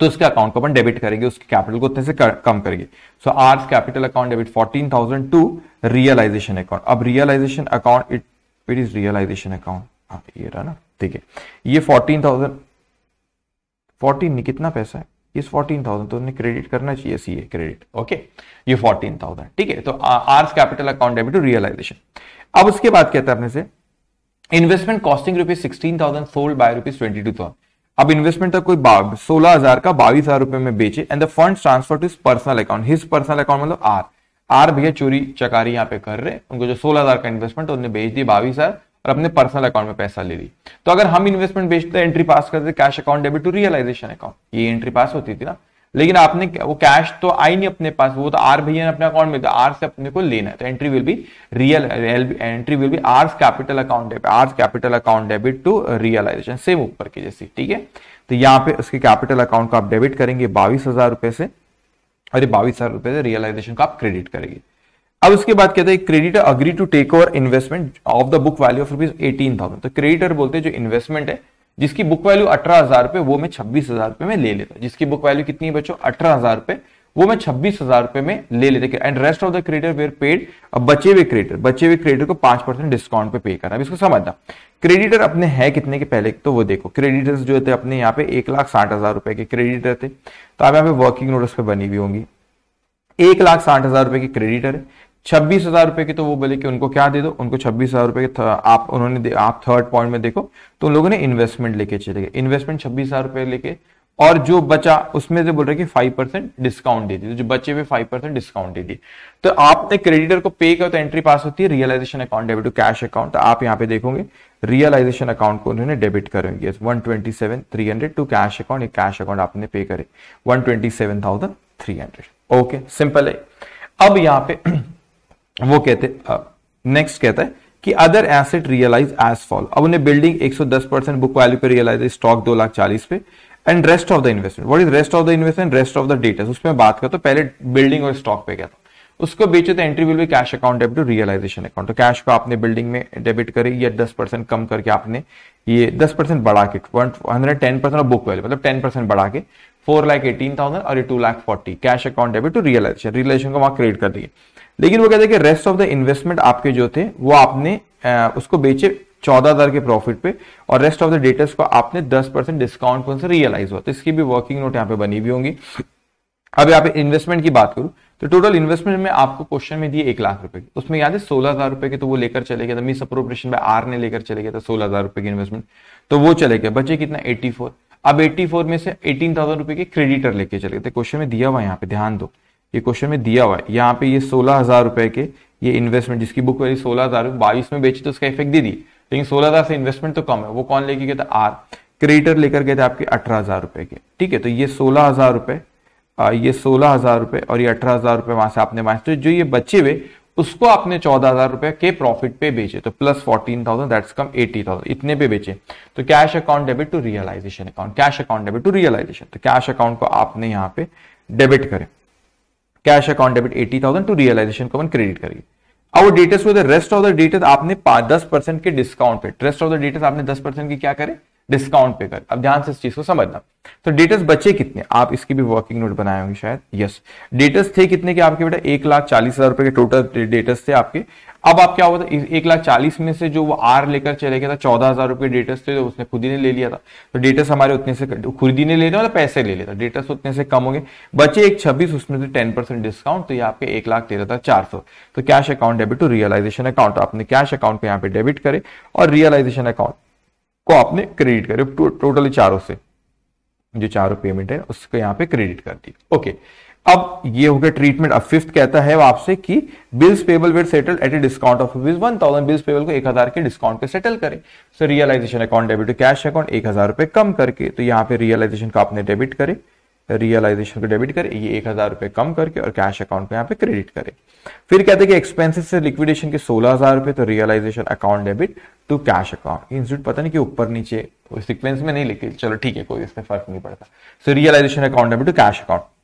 तो उसके अकाउंट को अपन डेबिट करेंगे उसके कैपिटल को उतने से कर, कम करेंगे so R's capital account debit fourteen thousand to realisation account अब realisation account it it is realisation account ये रहा ना ठीक है ये फोर्टीन थाउजेंड फोर्टीन नहीं कितना पैसा है इस फोर्टीन थाउजेंड तो उन्हें क्रेडिट करना चाहिए सी ए क्रेडिट ओके ये फोर्टीन थाउजेंड ठीक है तो R's capital account debit to realisation अब उसके बाद कहता है अपने से investment costing rupees sixteen thousand sold by rupees twenty two thousand अब इन्वेस्टमेंट का कोई बाग सोलह हजार का बाईस हजार रुपए में बेचे and the fund transfer to personal account his personal account मतलब आर आर भैया चोरी चकारी यहाँ पे कर रहे उनको जो सोलह हजार का इन्वेस्टमेंट उन्होंने बेच दिया बाईस हजार और अपने पर्सनल अकाउंट में पैसा ले ली तो अगर हम इन्वेस्टमेंट बेचते एंट्री पास करते cash account debit to realisation account ये एंट्री पास होती थी ना लेकिन आपने वो कैश तो आई नहीं अपने पास वो तो आर भैया ने अपने अकाउंट में तो आर से अपने को लेना है तो entry will be real entry will be R's capital account debit R's capital account debit to realisation same ऊपर की जैसी ठीक है तो यहाँ पे उसके कैपिटल अकाउंट को आप डेबिट करेंगे बाईस हजार रुपए से और ये बाईस हजार रुपए से रियलाइजेशन को आप क्रेडिट करेंगे अब उसके बाद कहते हैं creditor agree to take over investment of the book value of rupees eighteen thousand तो क्रेडिटर बोलते हैं जो इन्वेस्टमेंट है जिसकी बुक वैल्यू अठारह हजार रुपए वो मैं छब्बीस हजार रुपये में ले लेता जिसकी बुक वैल्यू कितनी बच्चों अठारह हजार रुपये वो मैं छब्बीस हजार रुपए में ले लेते and rest of the creditor were paid अब बचे हुए क्रिएटर बचे हुए क्रिएटर को पांच परसेंट डिस्काउंट पे पे करना अब इसको समझना क्रेडिटर अपने हैं कितने के पहले तो वो देखो क्रेडिटर्स जो थे अपने यहाँ पे एक लाख साठ हजार रुपए के क्रेडिटर थे तो आप यहाँ पे वर्किंग नोटिस पे बनी हुई होंगी एक लाख साठ हजार रुपए की क्रेडिटर है छब्बीस हजार रुपए के तो वो बोले कि उनको क्या दे दो उनको छब्बीस हजार रुपए आप उन्होंने आप थर्ड पॉइंट में देखो तो उन लोगों ने इन्वेस्टमेंट लेके चले गए इन्वेस्टमेंट छब्बीस हजार रुपए लेके और जो बचा उसमें से बोल रहे कि फाइव परसेंट डिस्काउंट दे दिए जो बचे हुए फाइव परसेंट डिस्काउंट दे दिए तो आपने क्रेडिटर को पे किया तो एंट्री पास होती है realisation account debit to cash account तो आप यहाँ पे देखोगे रियलाइजेशन अकाउंट को उन्होंने डेबिट करेंगे one twenty seven three hundred to cash account एक कैश अकाउंट आपने पे करे one twenty seven thousand three hundred okay simple है अब यहाँ पे वो कहते नेक्स्ट कहता है कि other asset realise as follow अब उन्हें बिल्डिंग 110 परसेंट बुक वैल्यू पे रियलाइज स्टॉक दो लाख चालीस पे and rest of the investment what is rest of the investment rest of the डेटा उसमें बात करता तो पहले बिल्डिंग और स्टॉक पे गया था उसको बेचे तो entry will be cash account debit realisation account तो कैश को आपने बिल्डिंग में डेबिट करे या दस परसेंट कम करके आपने ये दस परसेंट बढ़ा के hundred ten percent book value मतलब टेन परसेंट बढ़ा के फोर लाख एटीन थाउजेंड और two lakh forty cash account debit to realisation realisation को वहां क्रिएट कर दिए लेकिन वो कहते हैं कि रेस्ट ऑफ द इन्वेस्टमेंट आपके जो थे वो आपने आ, उसको बेचे चौदह हजार के प्रॉफिट पे और रेस्ट ऑफ द डेटर्स को आपने दस परसेंट डिस्काउंट कौन से रियलाइज हुआ तो इसकी भी वर्किंग नोट यहाँ पे बनी हुई होंगी अब यहाँ पे इन्वेस्टमेंट की बात करूं तो टोटल इन्वेस्टमेंट में आपको क्वेश्चन में दिए एक लाख रुपए की उसमें याद है सोलह हजार रुपए के तो वो लेकर चले गया था मिस अप्रोप्रेशन बाय आर ने लेकर चले गया था सोलह हजार रुपए की इन्वेस्टमेंट तो वो चले गए बचे कितना एट्टी फोर अब एट्टी फोर में से एटीन थाउजेंड रुपए के क्रेडिटर लेके चले गए थे क्वेश्चन में दिया हुआ यहाँ पे ध्यान दो ये क्वेश्चन में दिया हुआ है यहाँ पे ये सोलह हजार रुपए के ये इन्वेस्टमेंट जिसकी बुक वैल्यू सोलह हजार बाईस में बेची तो उसका इफेक्ट दे दी लेकिन सोलह हजार से इन्वेस्टमेंट तो कम है वो कौन लेके गया था आर क्रेडिटर लेकर गए थे आपके अठारह हजार रुपए के ठीक है तो ये सोलह हजार रुपए ये सोलह हजार रुपए और ये अठारह हजार रुपए वहां से आपने माइनस तो जो ये बचे हुए उसको आपने चौदह हजार रुपए के प्रॉफिट पे बेचे तो plus fourteen thousand that's come eighty thousand इतने पे बेचे तो cash account debit to realisation account cash account debit to realisation तो कैश अकाउंट को आपने यहाँ पे डेबिट करें cash account debit eighty thousand to realisation को अपन क्रेडिट करिए और debts debtors rest of the debts आपने दस परसेंट के डिस्काउंट पे रेस्ट ऑफ द डेटस आपने दस परसेंट की क्या करे डिस्काउंट पे कर अब ध्यान से इस चीज को समझना तो डेटस बचे कितने आप इसकी भी वर्किंग नोट बनाए होंगे शायद यस डेटस थे कितने के आपके बेटा एक लाख चालीस हजार रुपए के टोटल डेटस थे आपके अब आप क्या हुआ था एक लाख चालीस में से जो वो आर लेकर चले गया था चौदह हजार रुपये डेटस थे तो उसने खुद ही ने ले लिया था तो डेटस हमारे उतने से खुद ही ने ले लिया मतलब पैसे ले लिया था डेटस उतने से कम हो गए बचे एक छब्बीस उसमें से टेन परसेंट डिस्काउंट तो ये आपके एक लाख तेरह था चार सौ तो cash account debit to realisation account आपने कैश अकाउंट पे यहाँ पे डेबिट करे और रियलाइजेशन अकाउंट को आपने क्रेडिट करे टोटली तो चारों से जो चारों पेमेंट है उसको यहाँ पे क्रेडिट कर दिया ओके okay. अब ये हो गया ट्रीटमेंट अब फिफ्थ कहता है आपसे कि bills payable were settle at a discount of rupees one thousand bills payable को एक हजार के डिस्काउंट पे सेटल करें so realisation account debit cash account एक हजार रुपए कम करके तो यहाँ पे रियलाइजेशन का आपने डेबिट करें रियलाइजेशन को डेबिट करें ये एक हजार रुपए कम करके और कैश अकाउंट पे यहाँ पे क्रेडिट करें फिर कहते हैं कि एक्सपेंसेस से लिक्विडेशन के सोलह हजार रुपए तो realisation account debit to cash account institute पता नहीं कि ऊपर नीचे सिक्वेंस में नहीं लिखे चलो ठीक है कोई इसमें फर्क नहीं पड़ता so realisation account debit to cash account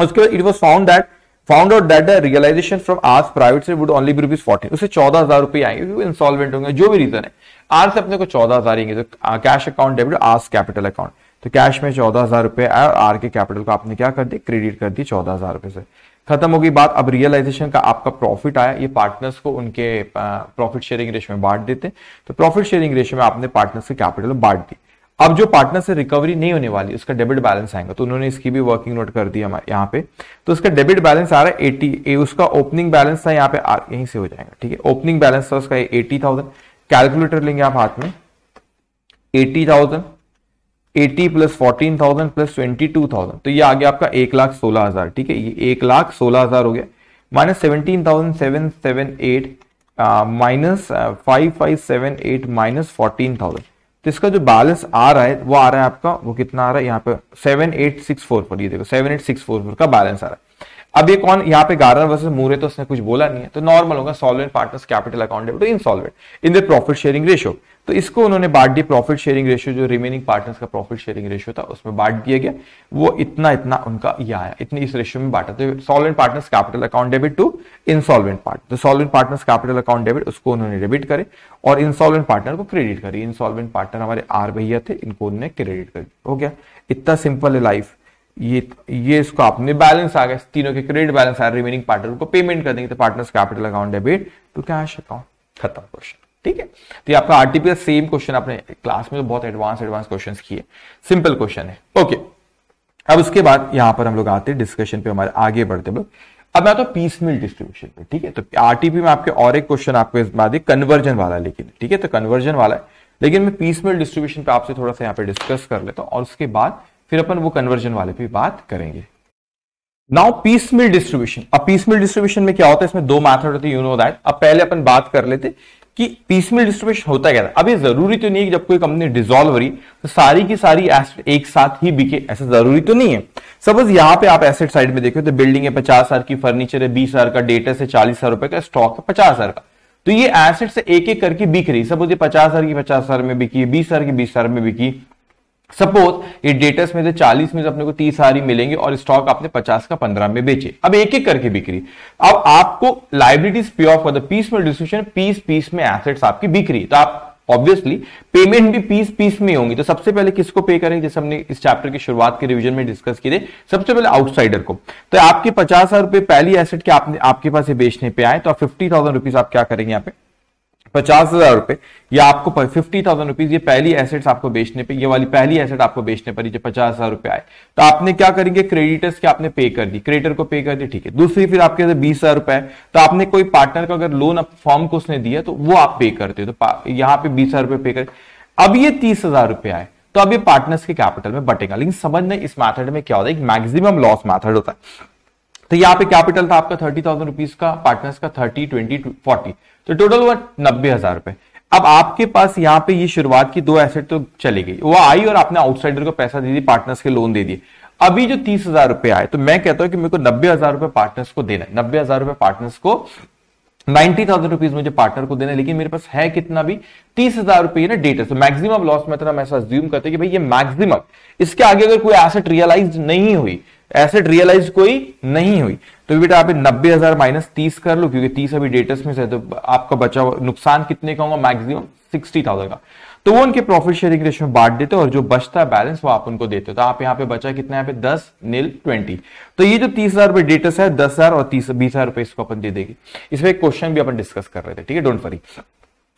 उसके बाद it was found that found out that the realisation from आज प्राइवेट से would only be rupees forty उसे चौदह हजार रुपए आएंगे क्योंकि होंगे जो भी रीजन है आर से अपने को चौदह हजार आएंगे तो कैश अकाउंट डेबिट आज कैपिटल अकाउंट तो कैश में चौदह हजार रुपए आया और आर के कैपिटल को आपने क्या कर दिया क्रेडिट कर दी चौदह हजार रुपए से खत्म होगी बात अब रियलाइजेशन का आपका प्रॉफिट आया ये पार्टनर्स को उनके प्रॉफिट शेयरिंग रेशो में बांट देते तो प्रॉफिट शेयरिंग रेशो में आपने पार्टनर्स के कैपिटल में बांट दी अब जो पार्टनर से रिकवरी नहीं होने वाली उसका डेबिट बैलेंस आएगा तो उन्होंने इसकी भी वर्किंग नोट कर दी हमारे यहाँ पे तो उसका डेबिट बैलेंस आ रहा है एटी उसका ओपनिंग बैलेंस था यहाँ पे यहीं से हो जाएगा ठीक है ओपनिंग बैलेंस था उसका एटी थाउजेंड कैलकुलेटर लेंगे आप हाथ में eighty eighty plus fourteen thousand plus twenty two thousand तो ये आ गया आपका एक लाख सोलह हजार ठीक है ये एक लाख सोलह हजार हो गया minus seventeen thousand seven seven eight minus five five seven eight minus fourteen thousand तो इसका जो बैलेंस आ रहा है वो आ रहा है आपका वो कितना आ रहा है यहाँ पे seven eight six four four ये देखो seven eight six four four का बैलेंस आ रहा है अब ये कौन यहाँ पे गार्डनर वर्सेस मूर है तो उसने कुछ बोला नहीं है तो नॉर्मल होगा solvent partners capital account debit to insolvent in the profit sharing ratio तो इसको उन्होंने बांट दिया प्रॉफिट शेयरिंग रेशियो जो रिमेनिंग पार्टनर्स का प्रॉफिट शेयरिंग रेशियो था उसमें बांट दिया गया वो इतना इतना उनका यह आया इतने इस रेशियो में बांटा तो solvent partners capital account debit to insolvent part तो solvent partners capital account debit उसको उन्होंने डेबिट करे और इनसॉल्वेंट पार्टनर को क्रेडिट करी इनसॉल्वेंट पार्टनर हमारे आर भैया थे इनको उन्होंने क्रेडिट कर दिया हो गया इतना सिंपल है लाइफ ये ये इसको आपने बैलेंस आ गया तीनों के क्रेडिट बैलेंस आया रिमेनिंग पार्टनर को पेमेंट कर देंगे तो partners capital account debit to cash account खत्म क्वेश्चन ठीक है तो ये आपका आरटीपीएस सेम क्वेश्चन आपने क्लास में तो बहुत एडवांस एडवांस क्वेश्चन किए सिंपल क्वेश्चन है ओके अब उसके बाद यहां पर हम लोग आते हैं डिस्कशन पे हमारे आगे बढ़ते लोग अब मैं तो पीस मिल डिस्ट्रीब्यूशन पे ठीक है तो आरटीपी में आपके और एक क्वेश्चन आपको इस बात कन्वर्जन वाला है लेकिन ठीक है तो कन्वर्जन वाला है लेकिन मैं पीस मिल डिस्ट्रीब्यूशन पे आपसे थोड़ा सा यहाँ पे डिस्कस कर लेता हूँ और उसके बाद फिर अपन वो कन्वर्जन वाले पे बात करेंगे नाउ पीसमिल डिस्ट्रीब्यूशन अब पीसमिल डिस्ट्रीब्यूशन में क्या होता है इसमें दो मैथड होते यू नो दैट अब पहले अपन बात कर लेते कि पीसमिल डिस्ट्रीब्यूशन होता क्या था अब ये जरूरी तो नहीं है कि जब कोई कंपनी डिजोल्व रही तो सारी की सारी एसेट एक साथ ही बिके ऐसा जरूरी तो नहीं है सपोज यहां पे आप एसेट साइड में देखो तो बिल्डिंग है पचास हजार की फर्नीचर है बीस हजार का डेटा से चालीस हजार रुपए का स्टॉक है पचास हजार का तो ये एसेट से एक एक करके बिक रही सपोज ये पचास हजार की पचास हजार में बिकी बीस हजार की बीस हजार में बिकी सपोज ये डेटस में से 40 में से अपने को 30 हारी मिलेंगे और स्टॉक आपने 50 का 15 में बेचे अब एक एक करके बिक्री अब आपको liabilities pay off the piece में डिस्ट्रीब्यूशन पीस पीस में एसेट्स आपकी बिक्री तो आप ऑब्वियसली पेमेंट भी पीस पीस में होंगी तो सबसे पहले किसको पे करेंगे जैसे हमने इस चैप्टर की शुरुआत के रिवीजन में डिस्कस किए सबसे पहले आउटसाइडर को तो आपके पचास हजार रुपए पहली एसेट के आपने आपके पास ये बेचने पे आए तो आप फिफ्टी थाउजेंड रुपीज आप क्या करेंगे यहाँ पे पचास हजार रुपए या आपको फिफ्टी थाउजेंड रुपीज ये पहली एसेट्स आपको बेचने पे ये वाली पहली एसेट आपको बेचने पर पचास हजार रुपए आए तो आपने क्या करेंगे क्रेडिटर्स के आपने पे कर दी क्रेडिटर को पे कर दी ठीक है दूसरी फिर आपके से बीस हजार रुपए तो आपने कोई पार्टनर का अगर लोन फॉर्म को उसने दिया तो वो आप पे करते हो तो यहाँ पे बीस हजार रुपए पे कर अब ये तीस हजार रुपए आए तो अब ये पार्टनर्स के कैपिटल में बटेगा लेकिन समझना इस मैथड में क्या होता है एक मैक्सिमम लॉस मैथड होता है तो यहाँ पे कैपिटल था आपका थर्टी थाउजेंड रुपीज का पार्टनर्स का थर्टी ट्वेंटी फोर्टी तो टोटल हुआ नब्बे हजार रुपए अब आपके पास यहाँ पे ये शुरुआत की दो एसेट तो चली गई वो आई और आपने आउटसाइडर को पैसा दे दिया पार्टनर्स के लोन दे दिए अभी जो तीस हजार रुपए आए तो मैं कहता हूं कि मेरे को नब्बे हजार रुपए पार्टनर्स को देना है नब्बे हजार रुपए पार्टनर्स को नाइनटी थाउजेंड रुपीज मुझे पार्टनर को देना है लेकिन मेरे पास है कितना भी तीस हजार रुपये ना डेटा तो मैक्सिमम लॉस में इतना ऐसा ज्यूम करते हैं कि भाई ये मैक्सिमम इसके आगे अगर कोई एसेट रियलाइज नहीं हुई एसेट रियलाइज कोई नहीं हुई तो बेटा आप नब्बे हजार माइनस तीस कर लो क्योंकि तीस अभी डेटस में से तो आपका बचा हुआ नुकसान कितने का होगा मैक्सिमम सिक्सटी थाउजेंड का तो वो उनके प्रॉफिट शेयरिंग रेशियो में बांट देते और जो बचता बैलेंस वो आप उनको देते हो तो आप यहाँ पे बचा कितना यहाँ पे दस नील ट्वेंटी तो ये जो तीस हजार रुपए डेटस है दस हजार और तीस बीस हजार रुपए इसको अपन दे देगी इसमें एक क्वेश्चन भी अपन डिस्कस कर रहे थे ठीक है डोंट वरी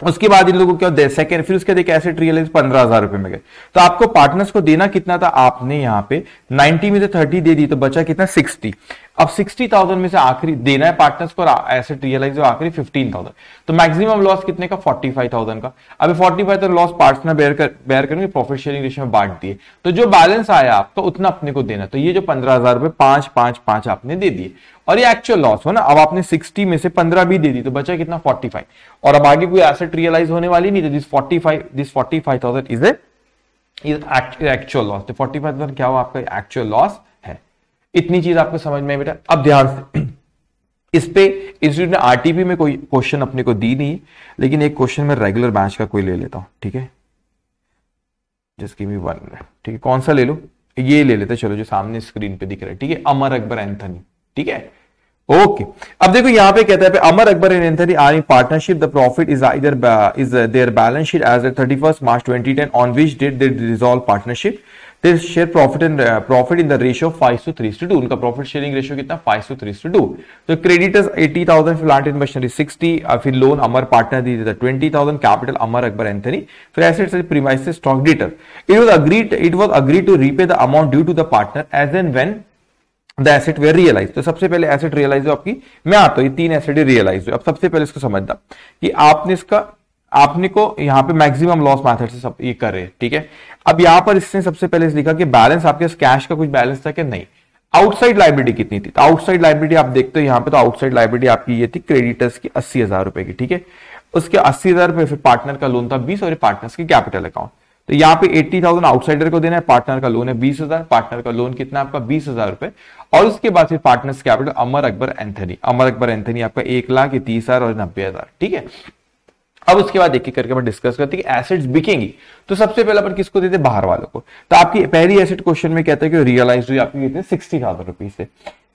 उसके बाद इन लोगों को क्या सेकंड फिर उसके बाद एसेट रियलाइज पंद्रह हजार रुपए में गए तो आपको पार्टनर्स को देना कितना था आपने यहाँ पे नाइनटी में से थर्टी दे दी तो बचा कितना सिक्सटी अब 60,000 में से आखिरी देना है पार्टनर्स को एसेट रियलाइज आखिरी 15,000 तो मैक्सिमम लॉस कितने का 45,000 का अभी forty five loss partner bear कर बेयर करेंगे प्रॉफिट शेयरिंग रेशियो में बांट दिए तो जो बैलेंस आया आपका उतना अपने को देना तो ये जो पंद्रह हजार रुपए पांच पांच पांच आपने दे दिए और ये एक्चुअल लॉस हो ना अब आपने 60 में से 15 भी दे दी तो बचा कितना 45 और अब आगे कोई एसेट रियलाइज होने वाली नहीं तो this 45 this 45000 is a actual loss तो 45000 क्या हुआ आपका एक्चुअल लॉस इतनी चीज आपको समझ में आई बेटा अब ध्यान से इस पे इंस्टीट्यूट ने आरटीपी में कोई क्वेश्चन अपने को दी नहीं लेकिन एक क्वेश्चन में रेगुलर बैच का कोई ले लेता हूं ठीक है जिसकी भी वन ठीक है कौन सा ले लो ये ले लेते चलो जो सामने स्क्रीन पे दिख रहा है ठीक है अमर अकबर एंथनी ठीक है ओके अब देखो यहां पे कहता है Amar Akbar and Anthony are in partnership the profit is इधर is their balance sheet as thirty first March twenty ten on which date they resolve partnership Uh, फिर share profit in profit in the ratio five to three to उनका profit sharing ratio कितना five to three to two creditors eighty thousand plant in machinery sixty फिर loan Amar partner दी देता twenty thousand capital Amar Akbar Anthony फिर asset premise stock debtor it was agreed it was agree to repay the amount due to the partner as and when the asset were realise तो सबसे पहले asset realise हो आपकी मैं आता हूँ ये तीन एसेट रियलाइज हो अब सबसे पहले इसको समझता कि आपने इसका आपने को यहां पे मैक्सिमम लॉस मेथड से सब ये करे ठीक है अब यहां पर इसने सबसे पहले लिखा कि बैलेंस आपके कैश का कुछ बैलेंस था कि नहीं आउटसाइड लाइब्रेरी कितनी थी तो आउटसाइड लाइब्रेरी आप देखते हो यहां पे तो आउटसाइड लाइब्रेरी आपकी ये थी क्रेडिटर्स की अस्सी हजार रुपए की ठीक है उसके अस्सी हजार रुपए फिर पार्टनर का लोन था बीस और पार्टनर्स के कैपिटल अकाउंट तो यहाँ पे एट्टी थाउजेंड आउटसाइडर को देना है पार्टनर का लोन है बीस हजार पार्टनर का लोन कितना आपका बीस हजार रुपए और उसके बाद फिर partners capital Amar Akbar Anthony Amar Akbar Anthony आपका एक लाख तीस हजार और नब्बे हजार ठीक है अब उसके बाद एक एक करके मैं डिस्कस करते हैं कि एसेट्स बिकेंगी तो सबसे पहले अपन किसको देते हैं बाहर वालों को तो आपकी पहली एसेट क्वेश्चन में कहता है कि रियलाइज हुई आपकी कितने सिक्सटी थाउजेंड रुपीज से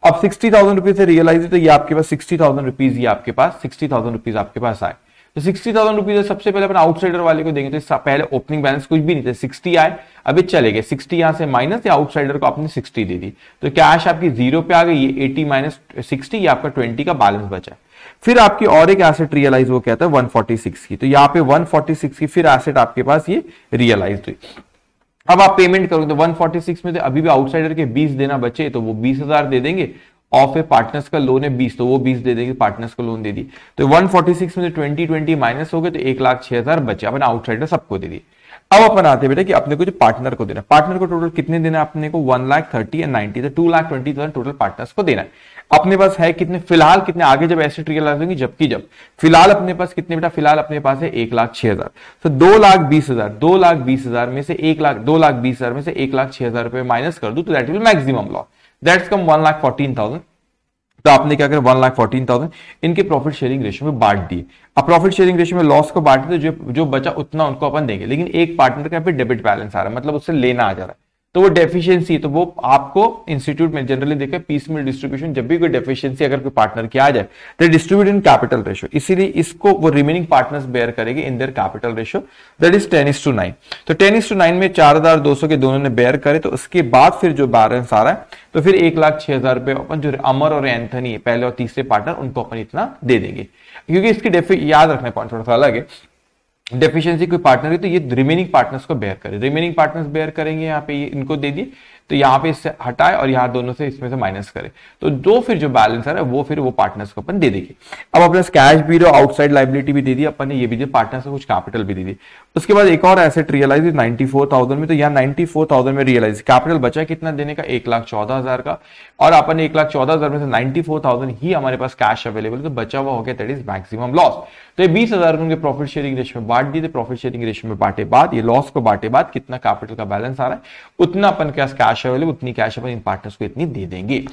अब सिक्सटी थाउजेंड रुपीज से रियलाइज हुई तो ये आपके पास सिक्सटी थाउजेंड रुपीज ये आपके पास सिक्सटी थाउजेंड रुपीज आपके पास आए तो सिक्सटी थाउजेंड रुपीज सबसे पहले अपन आउटसाइडर वाले को देंगे तो पहले ओपनिंग बैलेंस कुछ भी नहीं था सिक्सटी आए अभी चले गए सिक्सटी यहाँ से माइनस या आउटसाइडर को आपने सिक्सटी दे दी तो कैश आपकी जीरो पे आ गई ये एटी माइनस सिक्सटी ये आपका ट्वेंटी का बैलेंस बचा है फिर आपकी और एक एसेट रियलाइज हो क्या था 146 की तो यहाँ पे 146 की फिर एसेट आपके पास ये रियलाइज हुई अब आप पेमेंट करोगे तो 146 में तो अभी भी आउटसाइडर के 20 देना बचे तो वो 20,000 दे देंगे ऑफ ए पार्टनर्स का लोन है 20 तो वो 20 दे देंगे पार्टनर्स को लोन दे दी तो 146 में से 20 20 माइनस हो गए तो एक लाख छह हजार बचे अपने आउटसाइडर सबको दे दिए अब अपन आते बेटा कि अपने को जो पार्टनर को देना पार्टनर को टोटल कितने देना अपने को one lakh thirty and ninety two lakh twenty thousand total partners को देना है अपने पास है कितने फिलहाल कितने आगे जब एसेट रियलाइज होंगे जबकि जब फिलहाल अपने पास कितने बेटा फिलहाल अपने पास है एक लाख छह हजार तो दो लाख बीस हजार दो लाख बीस हजार में से एक लाख दो लाख बीस हजार में से एक लाख छह हजार रुपए माइनस कर दू तो that will maximum loss that's come one lakh fourteen thousand तो आपने क्या करें वन लाख फोर्टीन थाउजेंड इनके प्रॉफिट शेयरिंग रेशियो में बांट दिए अब प्रॉफिट शेयरिंग रेशियो में लॉस को दिए तो जो जो बचा उतना उनको अपन देंगे लेकिन एक पार्टनर का डेबिट बैलेंस आ रहा है मतलब उससे लेना आ जा रहा है तो वो डेफिशिएंसी तो वो आपको इंस्टीट्यूट में जनरली देखे पीस मिल डिस्ट्रीब्यूशन जब भी कोई डेफिशिएंसी अगर कोई पार्टनर की आ जाए तो डिस्ट्रीब्यूट इन कैपिटल रेशियो इसीलिए इसको वो रिमेनिंग पार्टनर्स बेयर करेगी in their capital ratio that is ten is to nine तो टेन इज टू नाइन में चार हजार दो सौ के दोनों ने बेयर करे तो उसके बाद फिर जो बैलेंस आ रहा है तो फिर एक लाख छह हजार रुपए अपन जो अमर और एंथनी पहले और तीसरे पार्टनर उनको अपन इतना दे देंगे क्योंकि इसकी डेफिट याद रखना पॉइंट थोड़ा सा अलग है डेफिशिएंसी कोई पार्टनर है तो ये रिमेनिंग पार्टनर्स को बेयर करे रिमेनिंग पार्टनर्स बेयर करेंगे यहाँ पे ये इनको दे दिए तो यहाँ पे इससे हटाए और यहाँ दोनों से इसमें से माइनस करे तो दो फिर जो बैलेंस आ रहा है वो फिर वो पार्टनर्स को अपन दे देंगे अब अपने कैश भी और आउटसाइड लाइबिलिटी भी दे दी अपन ने ये भी दिया पार्टनर्स को कुछ कैपिटल भी दे दी उसके बाद एक और asset realise ninety four thousand में तो यहाँ नाइन्टी फोर थाउजेंड में रियलाइज कैपिटल बचा कितना देने का एक लाख चौदह हजार का और अपन ने एक लाख चौदह हजार में से नाइन्टी फोर थाउजेंड ही हमारे पास कैश अवेलेबल तो बचा हुआ हो गया दैट इज मैक्सिमम लॉस तो ये बीस हजार उनके प्रॉफिट शेयरिंग रेशियो में बांट दिए थे प्रॉफिट शेयरिंग रेशियो में बांटे बाद ये लॉस को बांटे बाद कितना कैपिटल का बैलेंस आ रहा है उतना अपन के कैश अवेलेबल उतनी कैश अपन इन पार्टनर्स को इतनी दे देंगे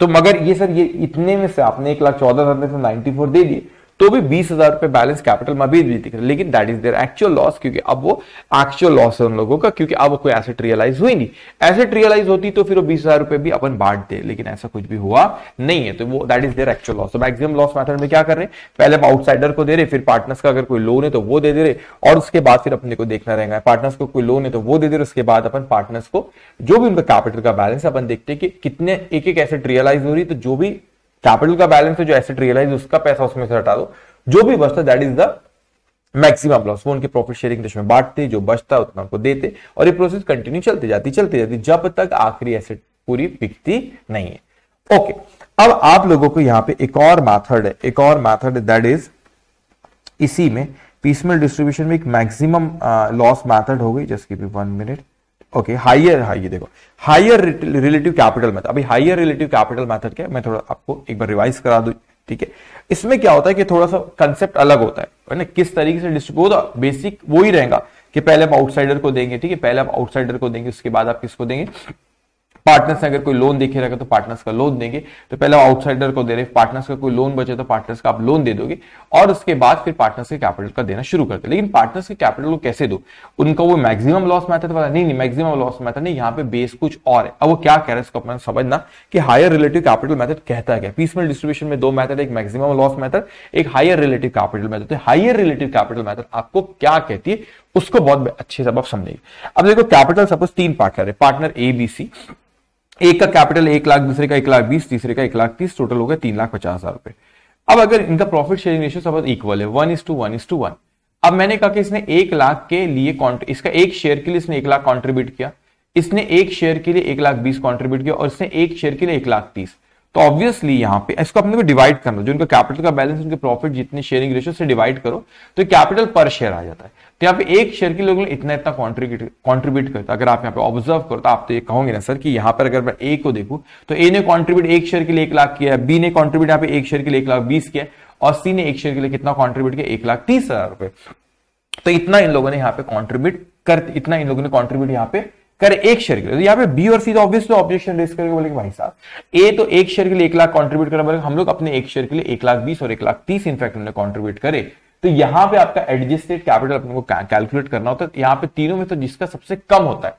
तो मगर ये सर ये इतने में से आपने एक लाख चौदह हजार में से नाइनटी फोर दे दिए तो भी बीस हजार रुपए बैलेंस कैपिटल में अभी भी दिख रहा है लेकिन that is their actual loss क्योंकि अब वो एक्चुअल लॉस है उन लोगों का क्योंकि अब कोई एसेट रियलाइज हुई नहीं एसेट रियलाइज होती तो फिर वो बीस हजार रुपए भी अपन बांट दे लेकिन ऐसा कुछ भी हुआ नहीं है तो वो that is their actual loss maximum loss method में क्या कर रहे हैं पहले हम आउटसाइडर को दे रहे फिर पार्टनर्स का अगर कोई लोन है तो वो दे दे रहे और उसके बाद फिर अपने को देखना रहेगा पार्टनर्स को कोई लोन है तो वो दे दे रहे उसके बाद अपन पार्टनर्स को जो भी उनका कैपिटल का बैलेंस अपन देखते हैं कि कितने एक एक एसेट रियलाइज हो रही तो जो भी कैपिटल का बैलेंस है जो एसेट रियलाइज उसका पैसा उसमें से हटा दो जो भी बचता that is the maximum loss वो उनके प्रॉफिट शेयरिंग रेश में बांटते जो बचता उतना उनको देते और ये प्रोसेस कंटिन्यू चलती जाती चलती जाती जब तक आखिरी एसेट पूरी बिकती नहीं है ओके अब आप लोगों को यहां पे एक और मेथड है एक और मेथड दैट इज इसी में पीसमल डिस्ट्रीब्यूशन में एक मैक्सिमम लॉस मेथड हो गई just give me one minute okay higher high देखो हाइयर रिलेटिव कैपिटल मेथड अभी हाइयर रिलेटिव कैपिटल मेथड क्या मैं थोड़ा आपको एक बार रिवाइज करा दू ठीक है इसमें क्या होता है कि थोड़ा सा कंसेप्ट अलग होता है ना किस तरीके से डिस्ट्रीब्यूट बेसिक वो ही रहेगा कि पहले आप आउटसाइडर को देंगे ठीक है पहले आप आउटसाइडर को देंगे उसके बाद आप किसको देंगे पार्टनर्स ने अगर कोई लोन देखे रहेगा तो पार्टनर्स का लोन देंगे तो पहले आउटसाइडर को दे रहे पार्टनर्स का कोई लोन बचे तो पार्टनर्स का आप लोन दे दोगे और उसके बाद फिर पार्टनर्स के कैपिटल का देना शुरू करते लेकिन पार्टनर्स के कैपिटल को कैसे दो उनका वो मैक्सिमम लॉस मैथड वाला नहीं नहीं मैक्सिमम लॉस मैथड नहीं यहाँ पे बेस कुछ और है अब वो क्या कह रहे हैं इसको अपना समझना कि हायर रिलेटिव कैपिटल मैथड कहता है पीसमेल डिस्ट्रीब्यूशन में दो मैथड एक मैक्सिमम लॉस मैथड एक हायर रिलेटिव कैपिटल मैथड तो हायर रिलेटिव कैपिटल मैथड आपको क्या कहती है उसको बहुत अच्छे से आप समझेंगे अब देखो कैपिटल सपोज तीन पार्टनर है पार्टनर ए बी सी एक का कैपिटल एक लाख दूसरे का एक लाख बीस तीसरे का एक लाख तीस टोटल हो गया तीन लाख पचास हजार रुपए अब अगर इनका प्रॉफिट शेयरिंग रेशियो सब इक्वल है one is to one is to one अब मैंने कहा कि इसने एक लाख के लिए इसका एक शेयर के लिए इसने एक लाख कॉन्ट्रीब्यूट किया इसने एक शेयर के लिए एक लाख बीस कॉन्ट्रीब्यूट किया और इसने एक शेयर के लिए एक लाख तीस तो ऑब्वियसली यहाँ पे इसको अपने को डिवाइड करना जो उनका कैपिटल का बैलेंस उनके प्रॉफिट जितने शेयरिंग रेशियो से डिवाइड करो तो कैपिटल पर शेयर आ जाता है तो यहाँ पे एक शेयर के लोगों ने इतना इतना कॉन्ट्रीब्यूट करता अगर आप यहाँ पे ऑब्जर्व करो तो आप तो ये कहोगे ना सर कि यहाँ पर अगर मैं ए को देखू तो ए ने कॉन्ट्रीब्यूट एक शेयर के लिए एक लाख किया बी ने कॉन्ट्रीब्यूट यहाँ पे एक शेयर के लिए एक लाख बीस किया और सी ने एक शेयर के लिए कितना कॉन्ट्रीब्यूट किया एक लाख तीस हजार रुपए तो इतना इन लोगों ने यहाँ पे कॉन्ट्रीब्यूट कर इतना इन लोगों ने कॉन्ट्रीब्यूट यहाँ पे करे एक शेयर के लिए तो यहाँ पे बी और सी तो ऑब्वियस तो ऑब्जेक्शन रेस करके बोलेंगे भाई साहब ए तो एक शेयर के लिए एक लाख कॉन्ट्रीब्यूट करना पड़ेगा हम लोग अपने एक शेयर के लिए एक लाख बीस और एक लाख तीस इनफैक्ट उन्होंने कॉन्ट्रीब्यूट करे तो यहां पे आपका एडजस्टेड कैपिटल अपने को कैलकुलेट करना होता है यहां पे तीनों में तो जिसका सबसे कम होता है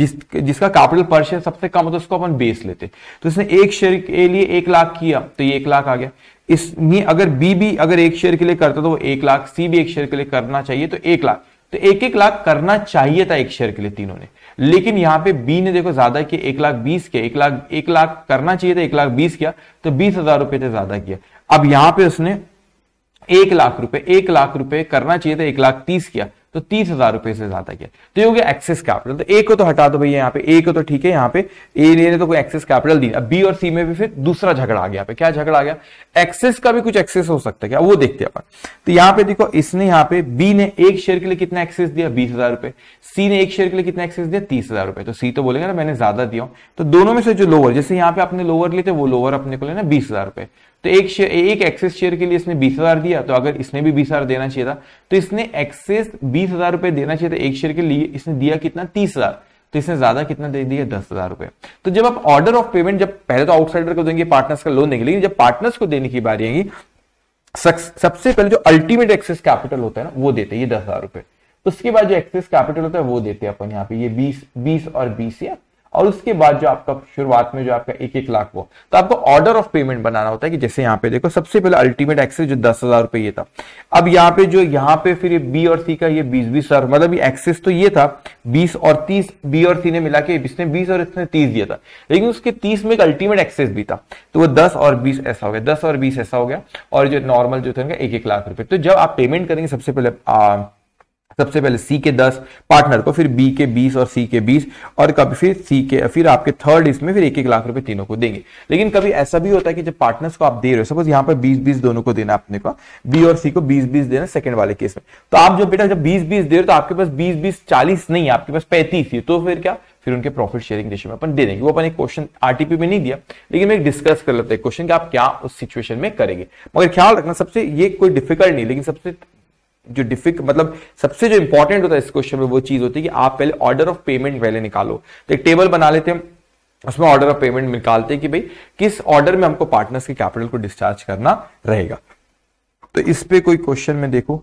जिस जिसका कैपिटल पर शेयर सबसे कम होता है उसको अपन बेस लेते तो इसने एक शेयर के लिए एक लाख किया तो ये एक लाख आ गया इसमें अगर बी भी अगर एक शेयर के लिए करता तो वो एक लाख सी भी एक शेयर के लिए करना चाहिए तो एक लाख तो एक एक लाख करना चाहिए था एक शेयर के लिए तीनों ने लेकिन यहां पे बी ने देखो ज्यादा किया एक लाख बीस किया एक लाख एक लाख करना चाहिए था एक लाख बीस किया तो बीस हजार रुपए से ज्यादा किया अब यहां पे उसने एक लाख रुपए एक लाख रुपए करना चाहिए था एक लाख तीस किया तो तीस हजार रुपए से ज्यादा किया तो ये हो गया एक्सेस कैपिटल तो ए को तो हटा दो भैया यहाँ पे ए को तो ठीक है यहाँ पे ए ने ने तो कोई एक्सेस कैपिटल दी अब बी और सी में भी फिर दूसरा झगड़ा आ गया पे क्या झगड़ा आ गया एक्सेस का भी कुछ एक्सेस हो सकता है क्या वो देखते हैं अपन तो यहाँ पे देखो इसने यहाँ पे बी ने एक शेयर के लिए कितना एक्सेस दिया बीस सी ने एक शेयर के लिए कितना एक्सेस दिया तीस तो सी तो बोलेगा ना मैंने ज्यादा दिया तो दोनों में से जो लोअर जैसे यहाँ पे आपने लोअर लिए थे वो लोअर अपने को लेना बीस तो एक शेयर एक एक्सेस शेयर के लिए इसने बीस हजार दिया तो अगर इसने भी बीस हजार देना चाहिए था तो इसने एक्सेस बीस हजार रुपए देना चाहिए था एक शेयर के लिए इसने दिया कितना तीस हजार तो इसने ज्यादा कितना दे दिया दस हजार रुपए तो जब आप ऑर्डर ऑफ पेमेंट जब पहले तो आउटसाइडर को देंगे पार्टनर्स का लोन देंगे लेकिन जब पार्टनर्स को देने की बारी आएगी सबसे पहले जो अल्टीमेट एक्सेस कैपिटल होता है ना वो देते हैं ये दस हजार रुपए तो उसके बाद जो एक्सेस कैपिटल होता है वो देते हैं अपन यहाँ पे ये बीस बीस और बीस या और उसके बाद जो आपका शुरुआत में जो आपका एक एक लाख वो तो आपको ऑर्डर ऑफ पेमेंट बनाना होता है कि जैसे यहाँ पे देखो सबसे पहले अल्टीमेट एक्सेस जो दस हजार रुपए ये था अब यहाँ पे जो यहाँ पे फिर ये बी और सी का ये बीस बीस हजार मतलब ये एक्सेस तो ये था बीस और तीस बी और सी ने मिला के इसने बीस और इसने तीस दिया था लेकिन उसके तीस में एक अल्टीमेट एक्सेस भी था तो वो दस और बीस ऐसा हो गया दस और बीस ऐसा हो गया और जो नॉर्मल जो था एक एक लाख रुपए तो जब आप पेमेंट करेंगे सबसे पहले सबसे पहले सी के दस पार्टनर को तो फिर बी के बीस और सी के बीस और कभी फिर सी के फिर आपके थर्ड इसमें फिर एक एक लाख रुपए तीनों को देंगे लेकिन कभी ऐसा भी होता है कि जब पार्टनर्स को आप दे रहे हो सपोज यहां पर बीस बीस दोनों को देना अपने को बी और सी को बीस बीस देना सेकंड वाले केस में तो आप जो बेटा जब बीस बीस दे रहे हो तो आपके पास बीस बीस चालीस नहीं आपके पास पैंतीस ही तो फिर क्या फिर उनके प्रॉफिट शेयरिंग रेशियो में अपन दे देंगे वो अपन एक क्वेश्चन आरटीपी में नहीं दिया लेकिन मैं डिस्कस कर लेते हैं क्वेश्चन कि आप क्या उस सिचुएशन में करेंगे मगर ख्याल रखना सबसे ये कोई डिफिकल्ट नहीं लेकिन सबसे जो डिफिक मतलब सबसे जो इंपॉर्टेंट होता है इस क्वेश्चन में वो चीज होती है कि आप पहले ऑर्डर ऑफ पेमेंट पहले निकालो तो एक टेबल बना लेते हैं उसमें ऑर्डर ऑफ पेमेंट निकालते हैं कि भाई किस ऑर्डर में हमको पार्टनर्स के कैपिटल को डिस्चार्ज करना रहेगा तो इस पे कोई क्वेश्चन में देखो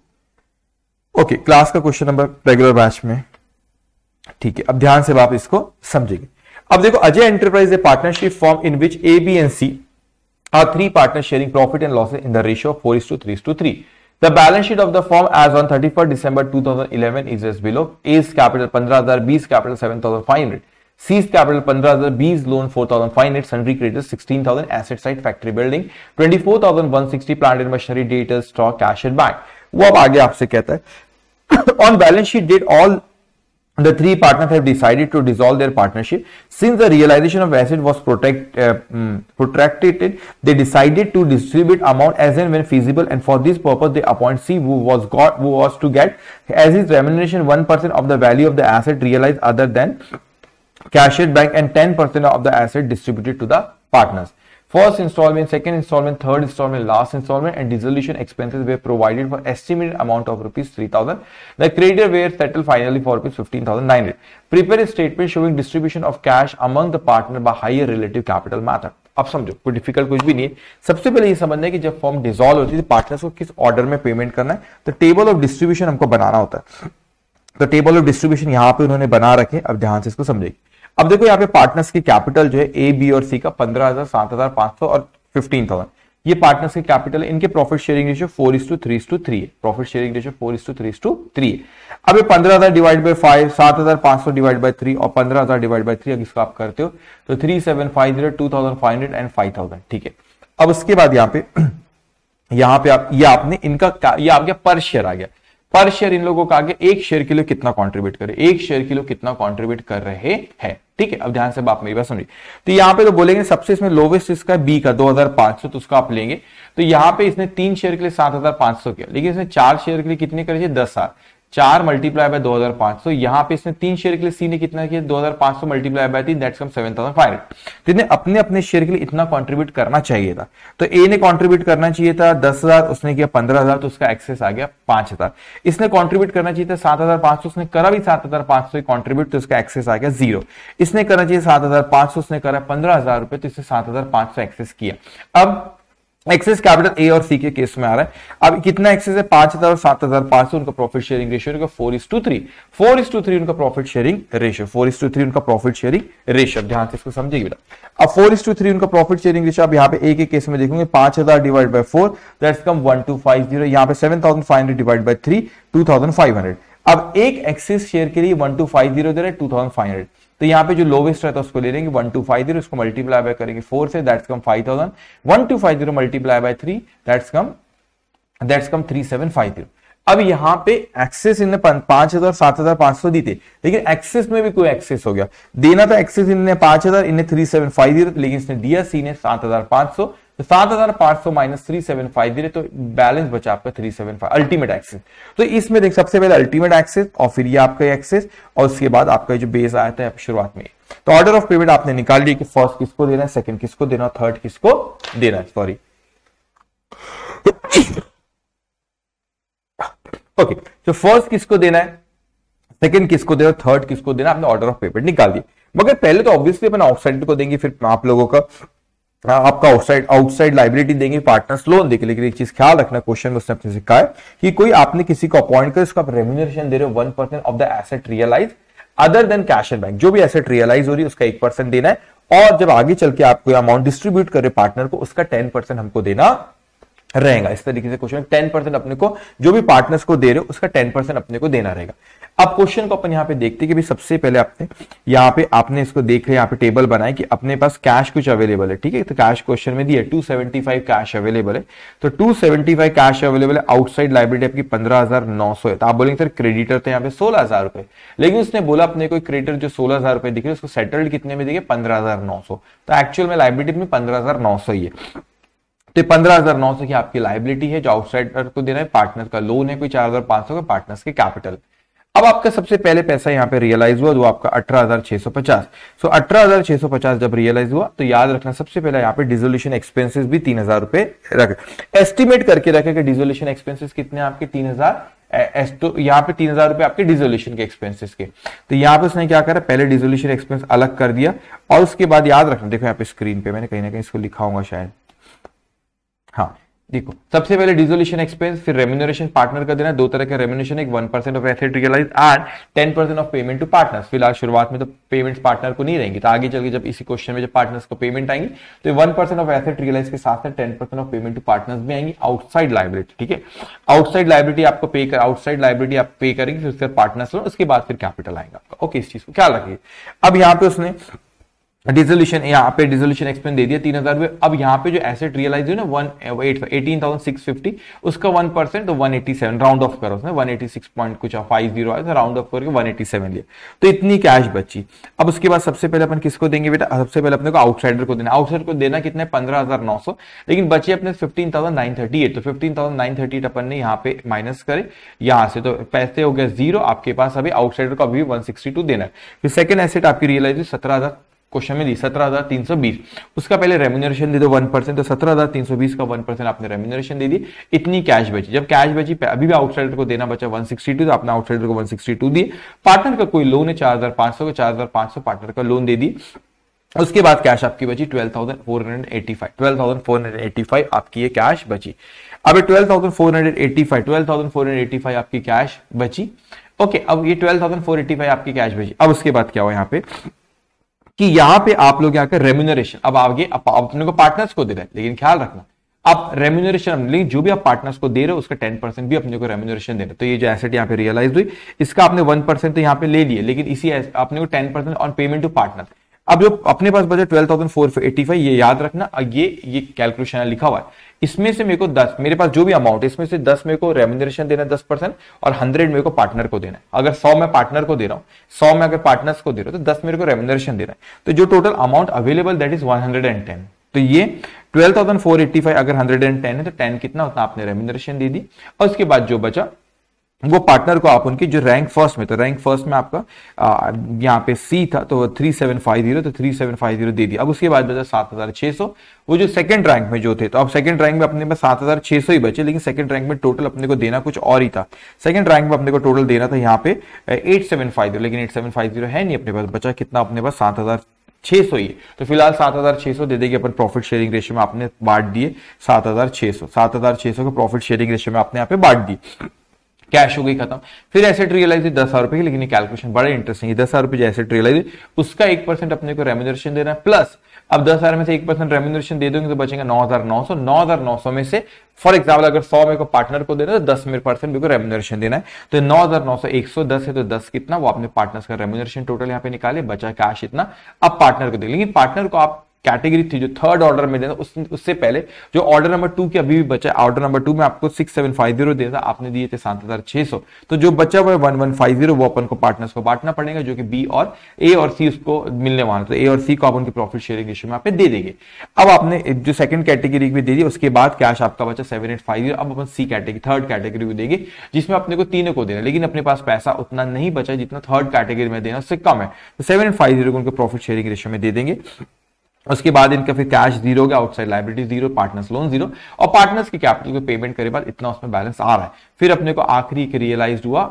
ओके क्लास का क्वेश्चन नंबर रेगुलर बैच में ठीक है अब ध्यान से आप इसको समझेंगे अब देखो Ajay enterprise a partnership firm in which A B and C are three partner sharing profit and losses in the ratio of four is to three is to three The balance sheet of the firm as on 31st December 2011 is as below. A's capital 15,000, B's capital 7,500. C's capital 15,000, B's loan 4,500, sundry creditors 16,000, asset side factory building 24,160, plant and machinery, data, stock, cash and bank. वो अब आगे आपसे कहता है ऑन balance the three partners have decided to dissolve their partnership. Since the realization of asset was protect, uh, mm, protracted, they decided to distribute amount as and when feasible and for this purpose they appoint C who was got who was to get as his remuneration 1% of the value of the asset realized other than cashed bank, and 10% of the asset distributed to the partners. First instalment second instalment third instalment last instalment and dissolution expenses they provided for estimated amount of rupees three thousand the credit were settle finally for rupees fifteen thousand nine hundred prepare statement showing distribution of cash among the partner by higher relative capital method अब समझो कोई difficult कुछ भी नहीं है सबसे पहले ये समझना है कि जब फॉर्म डिजोल्व होती है पार्टनर्स तो को किस ऑर्डर में पेमेंट करना है तो टेबल ऑफ डिस्ट्रीब्यूशन हमको बनाना होता है तो टेबल ऑफ डिस्ट्रीब्यूशन यहाँ पे उन्होंने बना रखे अब ध्यान से इसको समझेगी अब देखो यहाँ पे पार्टनर्स की कैपिटल जो है ए बी और सी का पंद्रह हजार सात हजार पांच सौ और फिफ्टीन थाउजेंड ये पार्टनर्स के कैपिटल है इनके profit sharing ratio four is to three to three है profit sharing ratio four is to three is to three है अब ये पंद्रह हजार डिवाइड बाई फाइव सात हजार पांच सौ डिवाइड बाई थ्री और पंद्रह हजार डिवाइड बाई थ्री अगर इसको आप करते हो तो three seven five zero two thousand five hundred and five thousand ठीक है अब उसके बाद यहाँ पे यहाँ पे आप ये आपने इनका ये आ गया पर शेयर आ गया पर शेयर इन लोगों का आगे एक शेयर के लिए कितना कॉन्ट्रीब्यूट करे एक शेयर के लिए कितना कॉन्ट्रीब्यूट कर रहे हैं ठीक है अब ध्यान से बात मेरी बात समझिए तो यहाँ पे तो बोलेंगे सबसे इसमें लोवेस्ट इसका बी का 2500 तो उसका आप लेंगे तो यहाँ पे इसने तीन शेयर के लिए 7500 किया लेकिन इसने चार शेयर के लिए कितने करे दस हजार चार मल्टीप्लाई बाय दो हजार पांच सौ यहां पर इसने तीन शेयर के लिए सी ने कितना किया दो हजार पांच सौ मल्टीप्लाई बाय तीन दैट्स कम सेवन 7500 तो इसने अपने अपने शेयर के लिए इतना कॉन्ट्रीब्यूट करना चाहिए था तो ए ने कॉन्ट्रीब्यूट करना चाहिए था दस हजार उसने किया पंद्रह हजार तो उसका एक्सेस आ गया पांच हजार इसने कॉन्ट्रीब्यूट करना चाहिए था सात हजार पांच सौ उसने करा भी सात हजार पांच सौ कॉन्ट्रीब्यूट तो उसका एक्सेस आ गया जीरो इसने करना चाहिए सात हजार पांच सौ उसने करा पंद्रह हजार रुपए तो इसने सात हजार पांच सौ एक्सेस किया अब एक्सेस कैपिटल ए और सी के केस में आ रहा है अब कितना एक्सेस है पांच हजार और सात हजार पांच सौ उनका प्रॉफिट शेयरिंग रेशियो उनका four is to three four is to three उनका profit sharing ratio four is to three उनका प्रॉफिट शेयरिंग रेशियो ध्यान से इसको समझिए बेटा अब फोर इज टू थ्री उनका प्रॉफिट शेयरिंग रेशियो आप यहाँ पे ए के केस में देखेंगे पांच हजार divide by four that's come one two five zero यहाँ पे seven thousand five hundred divide by three two thousand five hundred अब एक एक्सेस शेयर के लिए वन टू फाइव जीरो दे रहे टू थाउजेंड फाइव हंड्रेड तो यहाँ पे जो लोवेस्ट रहता है उसको ले लेंगे वन टू फाइव जीरो उसको मल्टीप्लाई बाय करेंगे फोर से that's come five thousand one two five zero multiply by three that's come that's come three seven five zero अब यहाँ पे एक्सेस इनने पांच हजार सात हजार पांच सौ दी थे लेकिन एक्सेस में भी कोई एक्सेस हो गया देना था एक्सेस इनने पांच हजार इनने थ्री सेवन फाइव जीरो लेकिन इसने दिया सी ने सात हजार पांच सौ तो सात हजार पांच सौ माइनस थ्री सेवन फाइव दे रहे तो बैलेंस बचा आपका three seven five ultimate excess तो इसमें देख सबसे पहले अल्टीमेट एक्सेस और फिर ये आपका एक्सेस और उसके बाद आपका जो बेस आया था शुरुआत में तो ऑर्डर ऑफ पेमेंट आपने निकाल लिया कि फर्स्ट किसको देना है सेकंड किसको देना है थर्ड किसको देना है सॉरी ओके तो फर्स्ट किसको देना है सेकंड किसको देना थर्ड किसको देना आपने ऑर्डर ऑफ पेमेंट निकाल दिया मगर पहले तो ऑब्वियसली अपन आउटसाइडर को देंगे फिर आप लोगों का हाँ, आपका आउटसाइड आउटसाइड लाइबिलिटी देंगे पार्टनर्स लोन देंगे लेकिन एक चीज ख्याल रखना क्वेश्चन में उसने अपने सीखा है कि कोई आपने किसी को अपॉइंट कर उसका आप रेम्यूनरेशन दे रहे हो one percent of the asset realise other than cash and bank जो भी एसेट रियलाइज हो रही है उसका एक परसेंट देना है और जब आगे चल के आपको अमाउंट डिस्ट्रीब्यूट कर रहे पार्टनर को उसका टेन परसेंट हमको देना रहेगा इस तरीके से क्वेश्चन टेन परसेंट अपने को जो भी पार्टनर्स को दे रहे हो उसका टेन परसेंट अपने को देना रहेगा अब क्वेश्चन को अपन यहाँ पे देखते हैं कि सबसे पहले आपने यहाँ पे आपने इसको देख लिया यहाँ पे टेबल बनाए कि अपने पास कैश कुछ अवेलेबल है ठीक है तो कैश क्वेश्चन में दिया फाइव कैश अवेलेबल है तो two seventy five cash available है आउटसाइड लाइब्रेरी आपकी पंद्रह हजार नौ सौ है तो आप बोलेंगे सर क्रेडिटर तो यहाँ पे सोलह हजार रुपए लेकिन उसने बोला अपने कोई क्रेडिटर जो सोलह हजार रुपए रहे उसको सेटल्ड कितने में दिखे पंद्रह हजार नौ सौ तो एक्चुअल में लाइब्रेरी में पंद्रह हजार नौ सौ ही है तो पंद्रह हजार नौ सौ की आपकी लाइबिलिटी है जो आउटसाइडर को देना है पार्टनर का लोन है कोई चार हजार पांच सौ का पार्टनर्स के कैपिटल अब आपका सबसे पहले पैसा यहाँ पे रियलाइज हुआ जो आपका 18,650 सो so, 18,650 जब रियलाइज हुआ तो याद रखना सबसे पहले यहाँ पे डिजोल्यूशन एक्सपेंसेस भी तीन हजार रुपए रख एस्टिमेट करके रखे कि डिजोल्यूशन एक्सपेंसेस कितने आपके तीन हजार तो यहाँ पे तीन हजार रुपए आपके डिजोल्यूशन के एक्सपेंसिस के तो यहाँ पे उसने क्या करा पहले डिजोल्यूशन एक्सपेंस अलग कर दिया और उसके बाद याद रखना देखो यहाँ पे स्क्रीन पे मैंने कहीं ना कहीं इसको लिखा होगा शायद हाँ देखो सबसे पहले डिजोल्यूशन एक्सपेंस फिर रेम्यूनरेशन पार्टनर का देना दो तरह का रेम्यूनरेशन एक one percent of asset realise and ten percent of payment to partners फिलहाल शुरुआत में तो पेमेंट्स पार्टनर को नहीं रहेंगे तो आगे चल के जब इसी क्वेश्चन में जब पार्टनर्स को पेमेंट आएंगे तो one percent of asset realise के साथ साथ ten percent of payment to partners भी आएंगे आउटसाइड लाइब्रेटी ठीक है आउटसाइड लाइब्रेटी आपको पे कर आउटसाइड लाइब्रेटी आप पे करेंगे फिर उसके पार्टनर्स लोन उसके बाद फिर कैपिटल आएगा आपका ओके इस चीज को ख्याल रखिए अब यहाँ पे उसने डिजोल्यूशन यहाँ पे डिजोल्यूशन एक्सपेंस दे दिया तीन हजार रुपए अब यहाँ पे जो एसेट रियलाइज हुई ना one eight eighteen thousand six fifty उसका वन परसेंट तो one eighty seven round off करो उसने वन एटी सिक्स पॉइंट कुछ फाइव हाँ, जीरो आया था राउंड ऑफ करके वन एटी सेवन लिया तो इतनी कैश बची अब उसके बाद सबसे पहले अपन किसको देंगे बेटा सबसे पहले अपने को आउटसाइडर को देना आउटसाइडर को देना कितने पंद्रह हजार नौ सौ लेकिन बचे अपने fifteen thousand nine thirty eight तो fifteen thousand nine thirty eight अपन ने यहाँ पे माइनस करे यहाँ से तो पैसे हो गया जीरो आपके पास अभी आउटसाइडर को अभी वन सिक्सटी टू देना है फिर सेकंड एसेट आपकी रियलाइज हुई सत्रह हजार क्वेश्चन में दी सत्रह हजार तीन सौ बीस उसका पहले रेम्यूनरेशन दे दो वन परसेंट तो सत्रह हजार तीन सौ बीस का वन परसेंट आपने रेम्यूनरेशन दे दी इतनी कैश बची जब कैश बची अभी भी आउटसाइडर को देना बचा वन सिक्सटी टू तो आपने आउटसाइडर को वन सिक्सटी टू दिए पार्टनर का कोई लोन है चार हजार पांच सौ का चार हजार पांच सौ पार्टनर का लोन दे दी उसके बाद कैश आपकी बची twelve thousand four hundred eighty five twelve thousand four hundred eighty five आपकी ये कैश बची अब twelve thousand four hundred eighty five twelve thousand four hundred eighty five आपकी कैश बची ओके अब ये twelve thousand four eighty five आपकी cash बची अब उसके बाद क्या हुआ यहाँ पे कि यहां पे आप लोग यहां का रेम्यूनरेशन अब आगे अपने को पार्टनर्स को दे रहे हैं लेकिन ख्याल रखना आप रेम्यूनरेशन जो भी आप पार्टनर्स को दे रहे हो उसका टेन परसेंट भी अपने को रेम्यूनरेशन दे रहे तो ये जो एसेट यहाँ पे रियलाइज हुई इसका आपने वन परसेंट तो यहाँ पे ले लिया लेकिन इसी आपने को ten percent on payment to partner अब जो अपने पास budget twelve thousand four eighty five ये याद रखना ये ये कैलकुलेशन लिखा हुआ है इसमें से मेरे को दस मेरे पास जो भी अमाउंट इसमें से दस मेरे को रेमुनरेशन देना दस परसेंट और हंड्रेड मेरे को पार्टनर को देना है अगर सौ में पार्टनर को दे रहा हूं सौ में अगर पार्टनर्स को दे रहा हूं तो दस मेरे को रेमुनरेशन देना है तो जो total amount available that is one hundred and ten तो ये फाइव अगर टेन है तो टेन कितना उतना आपने रेमुनरेशन दे दी और उसके बाद जो बचा वो पार्टनर को आप उनकी जो रैंक फर्स्ट में तो रैंक फर्स्ट में आपका यहाँ पे सी था तो थ्री सेवन फाइव जीरो तो थ्री सेवन फाइव जीरो दे दिया अब उसके बाद बचा सात हजार छह सौ वो जो सेकंड रैंक में जो थे तो अब सेकंड रैंक में अपने पास सात हजार छह सौ ही बचे लेकिन सेकंड रैंक में टोटल अपने को देना कुछ और ही था सेकंड रैंक में अपने को टोटल देना था यहाँ पे एट सेवन फाइव जीरो लेकिन एट सेवन फाइव जीरो है नहीं अपने पास बचा कितना अपने पास सात हजार सौ ही तो फिलहाल सात हजार छह सौ दे देगी अपन प्रॉफिट शेयरिंग रेशियो में आपने बांट दिए सात हजार छह छह सौ को प्रॉफिट शेयरिंग रेशियो में आपने यहाँ पे बांट दी कैश हो गई खत्म फिर एसेट रियलाइज हुई दस हजार रुपए की लेकिन ये कैलकुलेशन बड़ा इंटरेस्टिंग है दस हजार रुपए एसेट रियलाइज हुई उसका एक परसेंट अपने को दे रहा है प्लस अब दस हजार में से एक परसेंट रेमुनरेशन दे दोगे तो बचेगा नौ हजार नौ सौ नौ हजार नौ सौ में से फॉर एग्जाम्पल अगर सौ मेरे को पार्टनर को देना तो दस मेरे परसेंट मेरे को रेमुनरेशन देना है तो नौ हजार नौ सौ एक सौ दस है तो दस कितना वो आपने पार्टनर्स का रेमुनरेशन टोटल यहाँ पे निकाले बचा कैश इतना अब पार्टनर को दे लेकिन पार्टनर को आप कैटेगरी थी जो थर्ड ऑर्डर में देना उस, उससे पहले जो ऑर्डर नंबर टू की अभी भी बचा है ऑर्डर नंबर टू में आपको सिक्स सेवन फाइव जीरो दिया था आपने दिए थे सात हजार छह सौ तो जो बचा हुआ है वन वन फाइव जीरो वो अपन को पार्टनर्स को बांटना पड़ेगा जो कि बी और ए और सी उसको मिलने वाला तो ए और सी को आप उनकी प्रॉफिट शेयरिंग रेशियो में आप दे देंगे अब आपने जो सेकंड कैटेगरी भी दे दी उसके बाद कैश आपका बचा सेवन एट फाइव जीरो अब अपन सी कैटेगरी थर्ड कैटेगरी भी देंगे जिसमें अपने को तीनों को देना लेकिन अपने पास पैसा उतना नहीं बचा जितना थर्ड कैटेगरी में देना उससे कम है तो सेवन एट फाइव जीरो को उनको प्रॉफिट शेयरिंग रेशियो में दे देंगे उसके बाद इनका फिर कैश जीरो हो गया outside liability zero partners loan zero और पार्टनर्स के कैपिटल को पेमेंट करे बाद इतना उसमें बैलेंस आ रहा है फिर अपने को आखिरी रियलाइज हुआ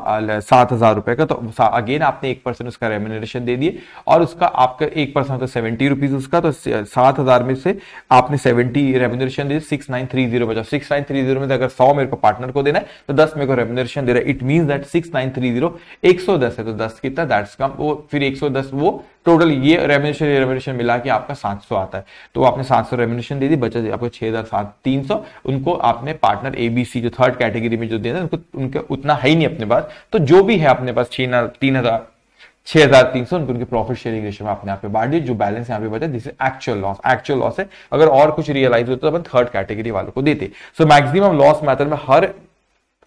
सात हजार रुपए का तो अगेन आपने एक परसेंट उसका रेमुनरेशन दे दिए और उसका आपका एक परसेंट होता सेवेंटी रुपीज उसका तो सात हजार में से आपने सेवेंटी रेमुनरेशन दे सिक्स नाइन थ्री जीरो बचा सिक्स नाइन थ्री जीरो में अगर सौ मेरे को पार्टनर को देना है तो दस मेरे को रेमुनरेशन दे रहा है it mean that six nine three zero एक सौ दस है तो दस कितना दैट्स कम वो फिर एक सौ दस वो टोटल ये रेमिनेशन ये मिला के आपका सात सौ आता है तो आपने सात सौ रेमिनेशन दे दी बचा आपको छह हजार सात तीन सौ उनको आपने पार्टनर एबीसी जो थर्ड कैटेगरी में जो देना था उनको उनका उतना है ही नहीं अपने पास तो जो भी है अपने पास छीन तीन हजार छह हजार तीन सौ उनके प्रॉफिट शेयरिंग रेशो में अपने आप पे बांट दिए जो बैलेंस यहाँ पे बचा this actual loss actual loss है अगर और कुछ रियलाइज होता तो अपन थर्ड कैटेगरी वालों को देते सो मैक्सिमम लॉस मैथड में हर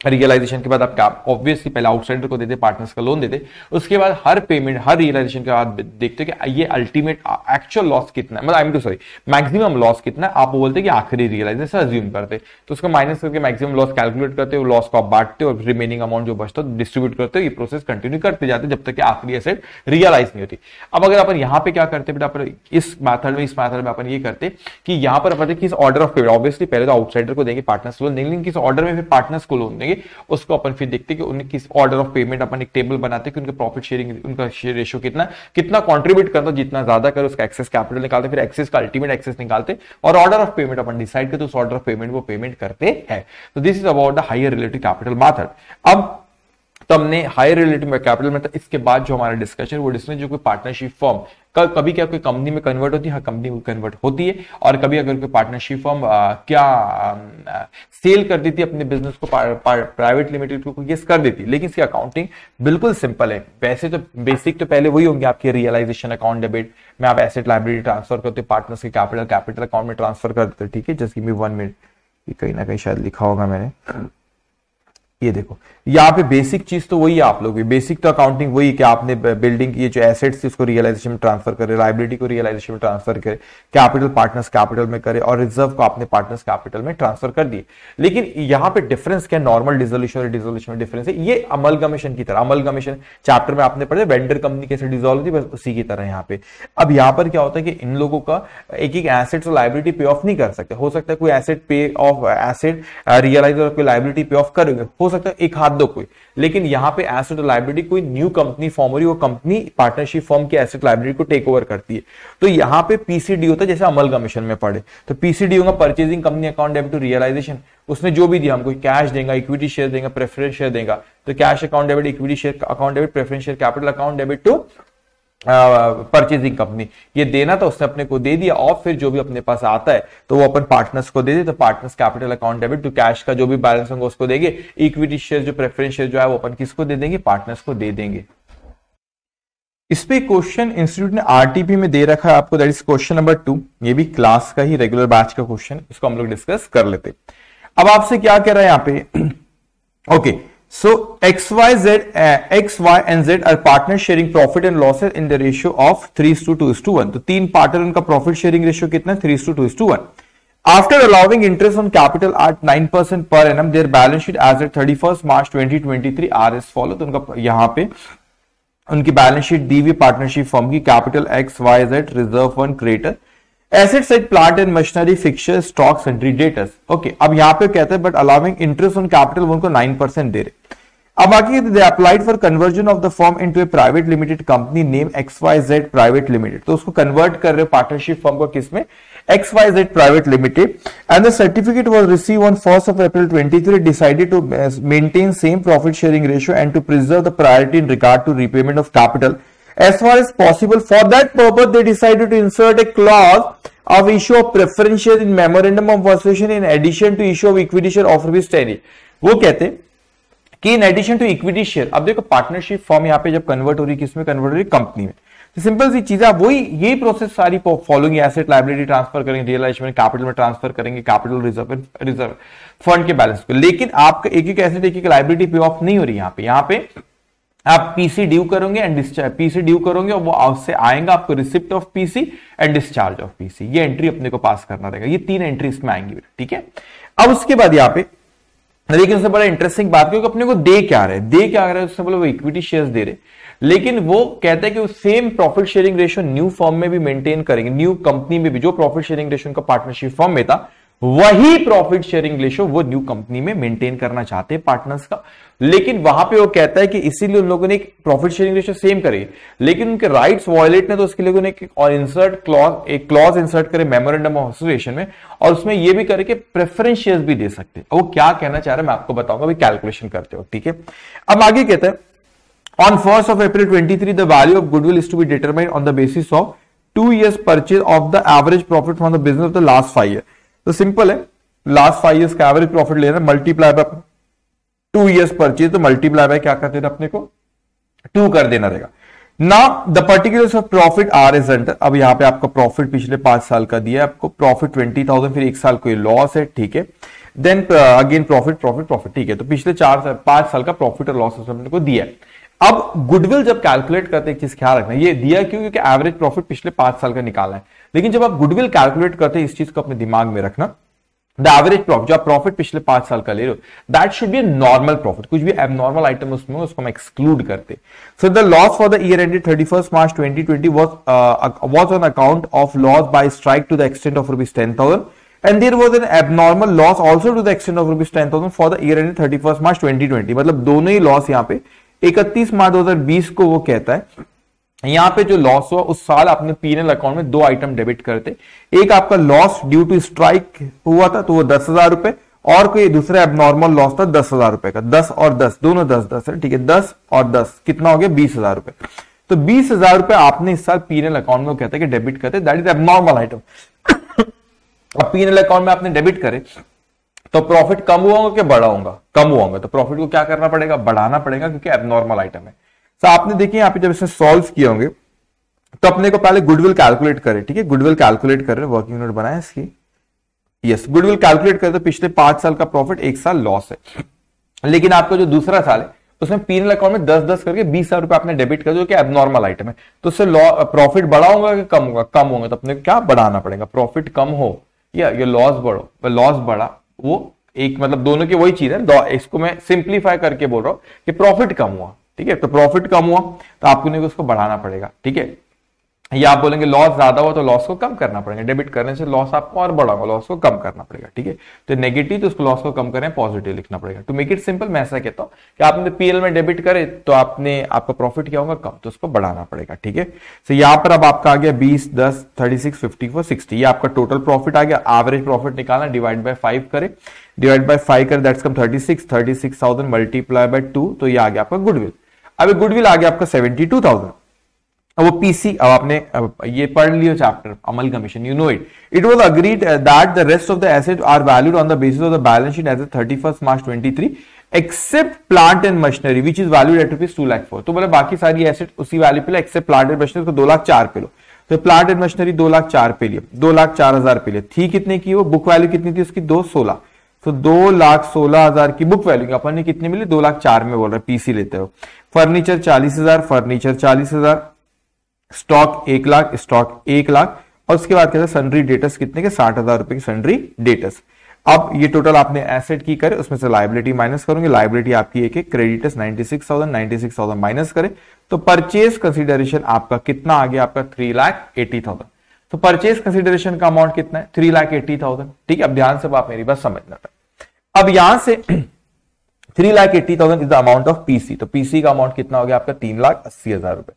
रियलाइजेशन के बाद आप क्या ऑब्वियसली पहले आउटसाइडर को देते पार्टनर्स का लोन देते उसके बाद हर पेमेंट हर रियलाइजेशन के बाद देखते कि ये अल्टीमेट एक्चुअल लॉस कितना है मतलब I am too sorry maximum loss कितना है आप बोलते कि आखिरी रियलाइजेशन अज्यूम करते तो उसका माइनस करके मैक्सिमम लॉस कैलकुलेट करते हो लॉस को आप बांटते हो और रिमेनिंग अमाउंट जो बचता है डिस्ट्रीब्यूट करते हो ये प्रोसेस कंटिन्यू करते जाते जब तक कि आखिरी एसेट रियलाइज नहीं होती अब अगर अपन यहाँ पे क्या करते बेटा अपन इस मैथड में इस मैथड में अपन ये करते कि यहाँ पर अपन किस ऑर्डर ऑफ पेमेंट ऑब्वियसली पहले तो आउटसाइडर को देंगे पार्टनर्स लोन देंगे किस ऑर्डर में फिर पार्टनर्स को लोन देंगे करेंगे उसको अपन फिर देखते हैं कि उन्हें किस ऑर्डर ऑफ पेमेंट अपन एक टेबल बनाते हैं कि उनके प्रॉफिट शेयरिंग उनका शेयर रेशियो कितना कितना कॉन्ट्रीब्यूट करता है जितना ज्यादा कर उसका एक्सेस कैपिटल निकालते फिर एक्सेस का अल्टीमेट एक्सेस निकालते और ऑर्डर ऑफ पेमेंट अपन डिसाइड करते उस ऑर्डर ऑफ पेमेंट वो पेमेंट करते हैं तो this is about the higher relative capital method अब तो हमने हायर रिलेटिव कैपिटल मतलब इसके बाद जो हमारा डिस्कशन वो डिस्कशन जो कोई पार्टनरशिप फॉर्म कभी क्या कोई कंपनी में कन्वर्ट होती है कंपनी हाँ, में कन्वर्ट होती है और कभी अगर कोई पार्टनरशिप फॉर्म क्या सेल कर देती है अपने बिजनेस को प्राइवेट लिमिटेड को यस कर देती है लेकिन इसकी अकाउंटिंग बिल्कुल सिंपल है वैसे तो बेसिक तो पहले वही होंगे आपके रियलाइजेशन अकाउंट डेबिट में आप एसेट लाइब्रेरी ट्रांसफर करते पार्टनर पार्टनर्स के कैपिटल कैपिटल अकाउंट में ट्रांसफर कर देते ठीक है जैसे गिव वन मिनट कहीं ना कहीं शायद लिखा होगा मैंने ये देखो यहाँ पे बेसिक चीज तो वही है आप लोग बेसिक तो अकाउंटिंग वही कि आपने बिल्डिंग की जो एसेट्स उसको रियलाइजेशन में ट्रांसफर करे लाइबिलिटी को रियलाइजेशन में ट्रांसफर करे कैपिटल पार्टनर्स कैपिटल में करे और रिजर्व को आपने पार्टनर्स कैपिटल में ट्रांसफर कर दिए लेकिन यहाँ पे डिफरेंस क्या नॉर्मल डिजोल्यूशन और डिजोल्यूशन में डिफरेंस है ये कमीशन की तरह कमीशन चैप्टर में आपने पढ़े वेंडर कंपनी कैसे डिजोल्व थी बस उसी की तरह यहाँ पे अब यहाँ पर क्या होता है कि इन लोगों का एक एक एसेट्स और लाइबिलिटी पे ऑफ नहीं कर सकते हो सकता है कोई एसेट पे ऑफ एसेट रियलाइज और कोई लाइबिलिटी पे ऑफ करोगे हो सकता है एक हाथ दो कोई लेकिन यहां पे एसेट लाइब्रेरी कोई न्यू कंपनी फॉर्म हो रही वो कंपनी पार्टनरशिप फॉर्म की एसेट लाइब्रेरी को टेक ओवर करती है तो यहां पे पीसीडीओ था जैसे अमल कमीशन में पड़े तो पीसीडीओ का purchasing company account debit to realisation उसने जो भी दिया हमको कैश देगा इक्विटी शेयर देगा प्रेफरेंस शेयर देगा तो cash account debit equity share account debit preference share capital account debit to purchasing company ये देना था उसने अपने को दे दिया और फिर जो भी अपने पास आता है तो वो अपन पार्टनर्स को दे दे तो partners capital account debit to cash का जो भी बैलेंस होगा उसको देंगे इक्विटी शेयर जो प्रेफरेंस शेयर जो है वो अपन किसको दे देंगे पार्टनर्स को दे देंगे इस पे क्वेश्चन इंस्टीट्यूट ने आरटीपी में दे रखा है आपको that is question number two ये भी क्लास का ही रेगुलर बैच का क्वेश्चन इसको हम लोग डिस्कस कर लेते अब आपसे क्या कह रहा है यहाँ पे okay okay, So XYZ, uh, X, Y and Z are partners sharing profit and losses in the ratio of 3 to 2 is to 1. तो तीन पार्टनर उनका प्रॉफिट शेयरिंग रेशियो कितना है 3 to 2 is to 1. After allowing interest on capital at 9% per annum, their balance sheet as at 31st March 2023 are as follows. तो उनका यहाँ पे उनकी बैलेंस शीट दी हुई पार्टनरशिप फॉर्म की capital X Y Z reserve fund creditor asset side plant and machinery fixture stocks and debtors okay अब यहां पे कहते हैं but allowing interest on capital उनको नाइन परसेंट दे रहे अब बाकी they applied for conversion of the firm into a private limited company name X Y Z private limited तो उसको कन्वर्ट कर रहे पार्टनरशिप फॉर्म को किसमें x Y Z private limited and the certificate was receive on first of April three decided to maintain same profit sharing ratio and to preserve the priority in regard to repayment of capital As far as possible, for that purpose, they decided to insert a clause of issue of preference in memorandum of association in addition to issue of equity share of rupees ten वो कहते हैं कि in addition to equity share अब देखो partnership form यहाँ पे जब convert हो रही है किसमें कन्वर्ट हो रही है कंपनी में तो सिंपल सी चीज है वही यही प्रोसेस सारी फॉलोइंग एसेट लाइबिलिटी ट्रांसफर करेंगे रियलाइजमेंट कैपिटल में ट्रांसफर करेंगे कैपिटल रिजर्व रिजर्व फंड के बैलेंस को लेकिन आपका एक एक एसेट एक एक लाइबिलिटी पे ऑफ नहीं हो रही यहाँ पे यहाँ पे आप पीसी ड्यू करोगे एंड डिस्चार्ज पीसी ड्यू करोगे और वो आपसे आएगा आपको receipt of PC and discharge of PC ये एंट्री अपने को पास करना रहेगा ये तीन एंट्री इसमें आएंगी ठीक है अब उसके बाद यहाँ पे लेकिन उससे बड़ा इंटरेस्टिंग बात क्योंकि अपने को दे क्या रहे दे क्या रहे उससे बोले मतलब वो इक्विटी शेयर दे रहे लेकिन वो कहते हैं कि वो same profit sharing ratio new firm में भी मेंटेन करेंगे न्यू कंपनी में भी जो प्रॉफिट शेयरिंग रेशियो का पार्टनरशिप फॉर्म में था वही प्रॉफिट शेयरिंग रेशो वो न्यू कंपनी में मेंटेन करना चाहते हैं पार्टनर्स का लेकिन वहां पे वो कहता है कि इसीलिए उन लोगों ने एक प्रॉफिट शेयरिंग रेशो सेम करे लेकिन उनके राइट्स वॉयलेट ने तो उसके लिए उन्होंने और इंसर्ट क्लॉज एक क्लॉज इंसर्ट करे मेमोरेंडम ऑफ एसोसिएशन में और उसमें ये भी करे कि प्रेफरेंस शेयर भी दे सकते वो क्या कहना चाह रहे हैं मैं आपको बताऊंगा कैलकुलेशन करते हो ठीक है अब आगे कहते हैं on first of April twenty three the value of goodwill is to be determined on the basis of two years purchase of the average profit from the business of the last five year तो simple है last five years का average profit लेना multiply by two years purchase तो multiply by क्या कर देना अपने को टू कर देना रहेगा ना the particulars of profit are is under अब यहां पे आपका प्रॉफिट पिछले पांच साल का दिया है आपको प्रॉफिट ट्वेंटी थाउजेंड फिर एक साल कोई लॉस है ठीक है then again profit profit profit ठीक है तो पिछले चार साल पांच साल का प्रॉफिट और लॉस को दिया है अब गुडविल जब कैलकुलेट करते हैं चीज ख्याल रखना ये दिया क्यों क्योंकि एवरेज प्रॉफिट पिछले पांच साल का निकाला है लेकिन जब आप गुडविल कैलकुलेट करते हैं इस चीज को अपने दिमाग में रखना द एवरेज प्रॉफिट जो आप प्रॉफिट पिछले पांच साल का ले रहे हो that should be normal profit कुछ भी एबनॉर्मल आइटम उसमें उसको हम एक्सक्लूड करते so the loss for the year ended thirty first March twenty twenty was on account of loss by strike to the extent of rupees ten thousand and there was an abnormal loss also to the extent of rupees ten thousand for the year end thirty first March twenty twenty मतलब दोनों ही loss यहाँ पे इकतीस मार्च 2020 को वो कहता है यहां पे जो लॉस हुआ उस साल आपने पीएनएल अकाउंट में दो आइटम डेबिट करते एक आपका लॉस ड्यू टू स्ट्राइक हुआ था तो वो दस हजार रुपए और कोई दूसरा एबनॉर्मल लॉस था दस हजार रुपए का दस और दस दोनों दस दस है ठीक है दस और दस कितना हो गया बीस हजार रुपए तो बीस हजार रुपए आपने इस साल पीएनएल अकाउंट में कहते हैं कि डेबिट करते दैट इज एबनॉर्मल आइटम अब पीएनएल अकाउंट में आपने डेबिट करे तो प्रॉफिट कम हुआ होगा कि बड़ा होगा कम हुआ होगा तो प्रॉफिट को क्या करना पड़ेगा बढ़ाना पड़ेगा क्योंकि एबनॉर्मल आइटम है सो आपने देखिए यहाँ पे जब इसे सॉल्व किए होंगे तो अपने को पहले गुडविल कैलकुलेट करें ठीक है गुडविल कैलकुलेट कर रहे वर्किंग यूनिट बनाए इसकी यस गुडविल कैलकुलेट करें तो पिछले पांच साल का प्रॉफिट एक साल लॉस है लेकिन आपका जो दूसरा साल है तो उसमें पीनल अकाउंट में दस दस करके बीस हजार रुपए आपने डेबिट कर जो कि एबनॉर्मल आइटम है तो उससे प्रॉफिट बढ़ा होगा कि कम होगा कम होगा तो अपने को क्या बढ़ाना पड़ेगा प्रॉफिट कम हो या ये लॉस बढ़ो लॉस बढ़ा वो एक मतलब दोनों की वही चीज है इसको मैं सिंप्लीफाई करके बोल रहा हूं कि प्रॉफिट कम हुआ ठीक है तो प्रॉफिट कम हुआ तो आपको उसको बढ़ाना पड़ेगा ठीक है या आप बोलेंगे लॉस ज्यादा हुआ तो लॉस को कम करना पड़ेगा डेबिट करने से लॉस आपको और बड़ा होगा लॉस को कम करना पड़ेगा ठीक है तो नेगेटिव तो उसको लॉस को कम करें पॉजिटिव लिखना पड़ेगा टू मेक इट सिंपल मैं ऐसा कहता हूँ कि आपने पीएल में डेबिट करे तो आपने आपका प्रॉफिट क्या होगा कम तो उसको बढ़ाना पड़ेगा ठीक है तो यहाँ पर अब आपका आ गया बीस दस thirty six fifty four sixty ये आपका टोटल प्रॉफिट आ गया एवरेज प्रॉफिट निकालना डिवाइड बाय फाइव करे डिवाइड बाय फाइव करें that's come thirty six thirty six thousand multiply by two तो ये आ गया आपका गुडविल अब गुडविल आ गया आपका सेवेंटी टू थाउजेंड वो पीसी अब आपने ये पढ़ लियो चैप्टर अमल commission you know it it was agreed that the rest of the asset are valued on the basis of the balance sheet as thirty first March twenty three except plant and machinery which is valued at rupees two lakh four तो बोले बाकी सारी asset उसी value पे accept plant and machinery को दो लाख चार पे लो तो प्लांट एंड मशीनरी दो लाख चार पे लिए दो लाख चार हजार पे लिए थी कितने की वो बुक वैल्यू कितनी थी उसकी दो सोलह तो दो लाख सोलह हजार की बुक वैल्यू अपन ने कितने मिली दो लाख चार में बोल रहे पीसी लेते हो फर्नीचर चालीस हजार फर्नीचर चालीस हजार स्टॉक एक लाख स्टॉक एक लाख और उसके बाद क्या था सन्ड्री डेटस कितने के साठ हजार रुपए की सन्ड्री डेटस अब ये टोटल आपने एसेट की करे उसमें से लाइबिलिटी माइनस करूंगी लाइबिलिटी आपकी एक thousand ninety six thousand minus करे तो परचेज कंसिडरेशन आपका कितना आ गया आपका थ्री लाख एटी थाउजेंड तो परचेज कंसिडरेशन का अमाउंट कितना है थ्री लाख एट्टी थाउजेंड ठीक है अब ध्यान से आप मेरी बात समझना था अब यहां से three lakh eighty thousand is the amount of PC तो पीसी का अमाउंट कितना हो गया आपका तीन लाख अस्सी हजार रुपए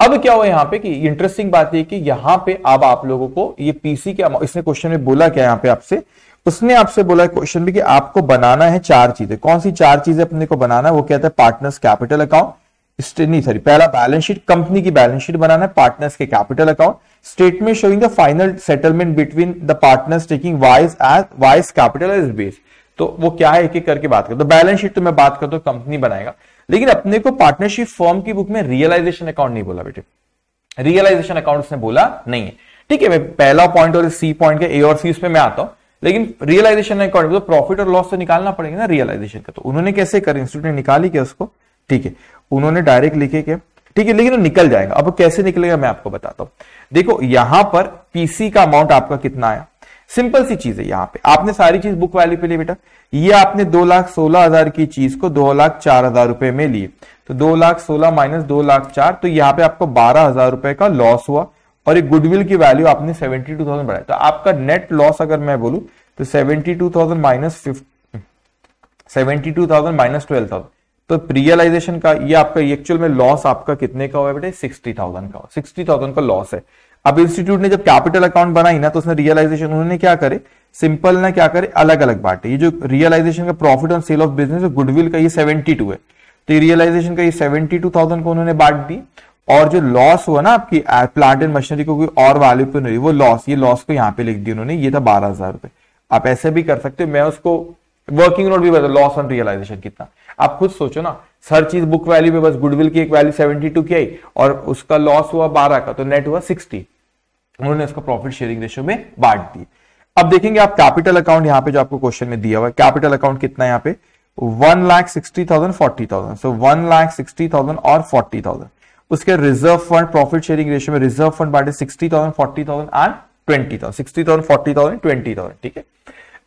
अब क्या हुआ यहाँ पे कि इंटरेस्टिंग बात यह कि यहाँ पे अब आप लोगों को ये पीसी के इसने क्वेश्चन में बोला क्या यहाँ पे आपसे उसने आपसे बोला क्वेश्चन में कि आपको बनाना है चार चीजें कौन सी चार चीजें अपने को बनाना है वो कहता है पार्टनर्स कैपिटल अकाउंट नहीं सॉरी पहला बैलेंस शीट कंपनी की बैलेंस शीट बनाना है पार्टनर्स के capital account statement showing the final settlement between the partners taking wise as wise capital as base तो वो क्या है एक एक करके बात कर तो बैलेंस शीट तो मैं बात करता हूं कंपनी बनाएगा लेकिन अपने को पार्टनरशिप फॉर्म की बुक में रियलाइजेशन अकाउंट नहीं बोला बेटे रियलाइजेशन अकाउंट ने बोला नहीं है ठीक है पहला पॉइंट और सी पॉइंट का ए और सी उस पर मैं आता हूं लेकिन रियलाइजेशन अकाउंट तो प्रॉफिट और लॉस तो निकालना पड़ेगा ना रियलाइजेशन का तो उन्होंने कैसे कर इंस्टीट्यूट ने निकाली क्या उसको ठीक है उन्होंने डायरेक्ट लिखे के ठीक है लेकिन वो निकल जाएगा अब कैसे निकलेगा मैं आपको बताता हूं देखो यहां पर पीसी का अमाउंट आपका कितना आया सिंपल सी चीज है यहाँ पे आपने सारी चीज बुक वैल्यू पे ली बेटा ये आपने दो लाख सोलह हजार की चीज को दो लाख चार हजार रुपए में लिए तो दो लाख सोलह माइनस दो लाख चार तो यहाँ पे आपको बारह हजार रुपए का लॉस हुआ और एक गुडविल की वैल्यू आपने सेवेंटी टू थाउजेंड बढ़ाया तो आपका नेट लॉस अगर मैं बोलू तो seventy two thousand minus seventy two thousand minus twelve thousand तो रियलाइजेशन का ये आपका एक्चुअल में लॉस आपका कितने का हुआ बेटे सिक्सटी थाउजेंड का सिक्सटी थाउजेंड का लॉस है अब इंस्टीट्यूट ने जब कैपिटल अकाउंट बनाई ना तो उसने रियलाइजेशन उन्होंने क्या करे सिंपल ना क्या करे अलग अलग बांटे ये जो रियलाइजेशन का profit on sale of business goodwill का ये सेवेंटी टू है तो ये रियलाइजेशन का ये सेवेंटी टू थाउजेंड को उन्होंने बांट दी और जो लॉस हुआ ना आपकी प्लांट एंड मशीनरी को कोई और वैल्यू पे नहीं वो लॉस ये लॉस को यहाँ पे लिख दी उन्होंने ये था बारह हजार रुपए आप ऐसे भी कर सकते हो मैं उसको वर्किंग नोट भी बता लॉस ऑन रियलाइजेशन कितना आप खुद सोचो ना हर चीज बुक वैल्यू में बस गुडविल की एक वैल्यू सेवेंटी टू की आई और उसका लॉस हुआ बारह का तो नेट हुआ सिक्सटी उन्होंने इसको प्रॉफिट शेयरिंग रेशियो में बांट दी अब देखेंगे आप कैपिटल अकाउंट यहाँ पे जो आपको क्वेश्चन में दिया हुआ है कैपिटल अकाउंट कितना है यहाँ पे one lakh sixty thousand forty thousand so one lakh sixty thousand और फोर्टी थाउजेंड उसके reserve fund profit sharing ratio में रिजर्व फंड बांटे sixty thousand forty thousand and twenty thousand sixty thousand forty thousand twenty thousand ठीक है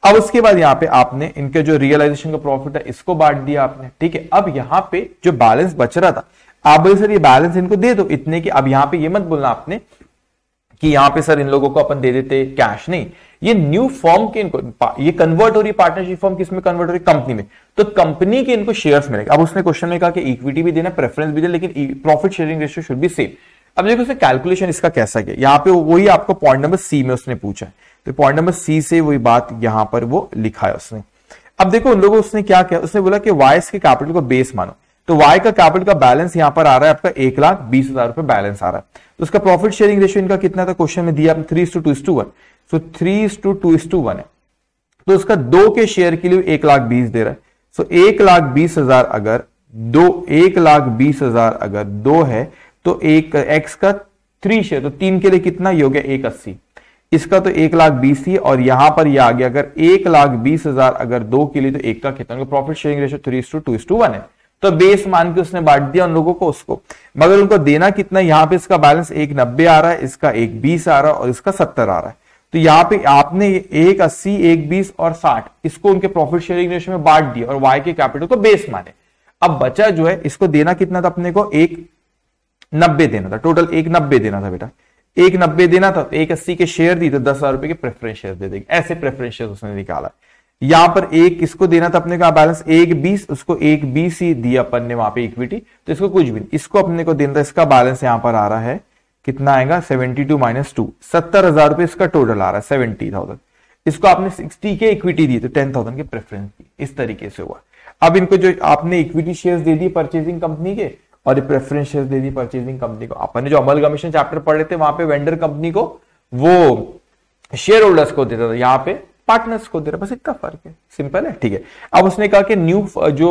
अब उसके बाद यहाँ पे आपने इनके जो रियलाइजेशन का प्रॉफिट है इसको बांट दिया आपने ठीक है अब यहाँ पे जो बैलेंस बच रहा था आप बोले सर ये बैलेंस इनको दे दो इतने की अब यहाँ पे ये मत बोलना आपने कि यहां पे सर इन लोगों को अपन दे देते कैश नहीं ये न्यू फॉर्म के इनको ये कन्वर्ट हो रही पार्टनरशिप फॉर्म किसमें कन्वर्ट हो रही कंपनी में तो कंपनी के इनको शेयर्स मिलेगा अब उसने क्वेश्चन में कहा कि इक्विटी भी देना प्रेफरेंस भी देना लेकिन profit sharing ratio should be same अब देखो उसने कैलकुलेशन इसका कैसा किया यहाँ पे वही आपको पॉइंट नंबर सी में उसने पूछा है तो पॉइंट नंबर सी से वही बात यहां पर वो लिखा है उसने अब देखो उन लोगों उसने क्या किया उसने बोला कि वाइस के कैपिटल को बेस मानो तो वाई का कैपिटल का बैलेंस यहां पर आ रहा है आपका एक लाख बीस हजार रुपए बैलेंस आ रहा है तो उसका प्रॉफिट शेयरिंग रेशियो इनका कितना था क्वेश्चन में दिया three to two to one so three to two to one है तो उसका दो के शेयर के लिए एक लाख बीस दे रहा है सो एक लाख बीस हजार अगर दो एक लाख बीस हजार अगर दो है तो एक एक्स का थ्री शेयर तो तीन के लिए कितना योग्य हो गया एक अस्सी इसका तो एक लाख बीस थी और यहां पर यह आ गया अगर एक लाख बीस हजार अगर दो के लिए तो एक का कितना profit sharing ratio three to to one है तो बेस मान के उसने बांट दिया उन लोगों को उसको मगर उनको देना कितना यहाँ पे इसका बैलेंस एक नब्बे आ रहा है इसका एक बीस आ रहा है और इसका सत्तर आ रहा है तो यहाँ पे आपने एक अस्सी एक बीस और साठ इसको उनके प्रॉफिट शेयरिंग रेशियो में बांट दिया और वाई के कैपिटल को बेस माने अब बचा जो है इसको देना कितना था अपने को एक नब्बे देना था टोटल एक नब्बे देना था बेटा एक नब्बे देना था तो एक अस्सी के शेयर दी तो दस हजार रुपए के प्रेफरेंस शेयर दे देंगे ऐसे प्रेफरेंस शेयर उसने निकाला यहां पर एक इसको देना था अपने का बैलेंस एक बीस उसको एक बीस ही दिया अपन ने वहां पे इक्विटी तो इसको कुछ भी नहीं इसको अपने को देना था इसका बैलेंस यहां पर आ रहा है कितना आएगा सेवेंटी टू माइनस टू सत्तर हजार रुपए इसका टोटल आ रहा है सेवेंटी थाउजेंड इसको आपने सिक्सटी के इक्विटी दी तो टेन थाउजेंड के प्रेफरेंस दी इस तरीके से हुआ अब इनको जो आपने इक्विटी शेयर दे दी परचेजिंग कंपनी के और ये प्रेफरेंस शेयर दे दी परचेजिंग कंपनी को अपन ने जो अमल कमीशन चैप्टर पढ़े थे वहां पे वेंडर कंपनी को वो शेयर होल्डर्स को देता था यहाँ पे पार्टनर्स को दे रहा है बस इतना फर्क है सिंपल है ठीक है अब उसने कहा कि न्यू जो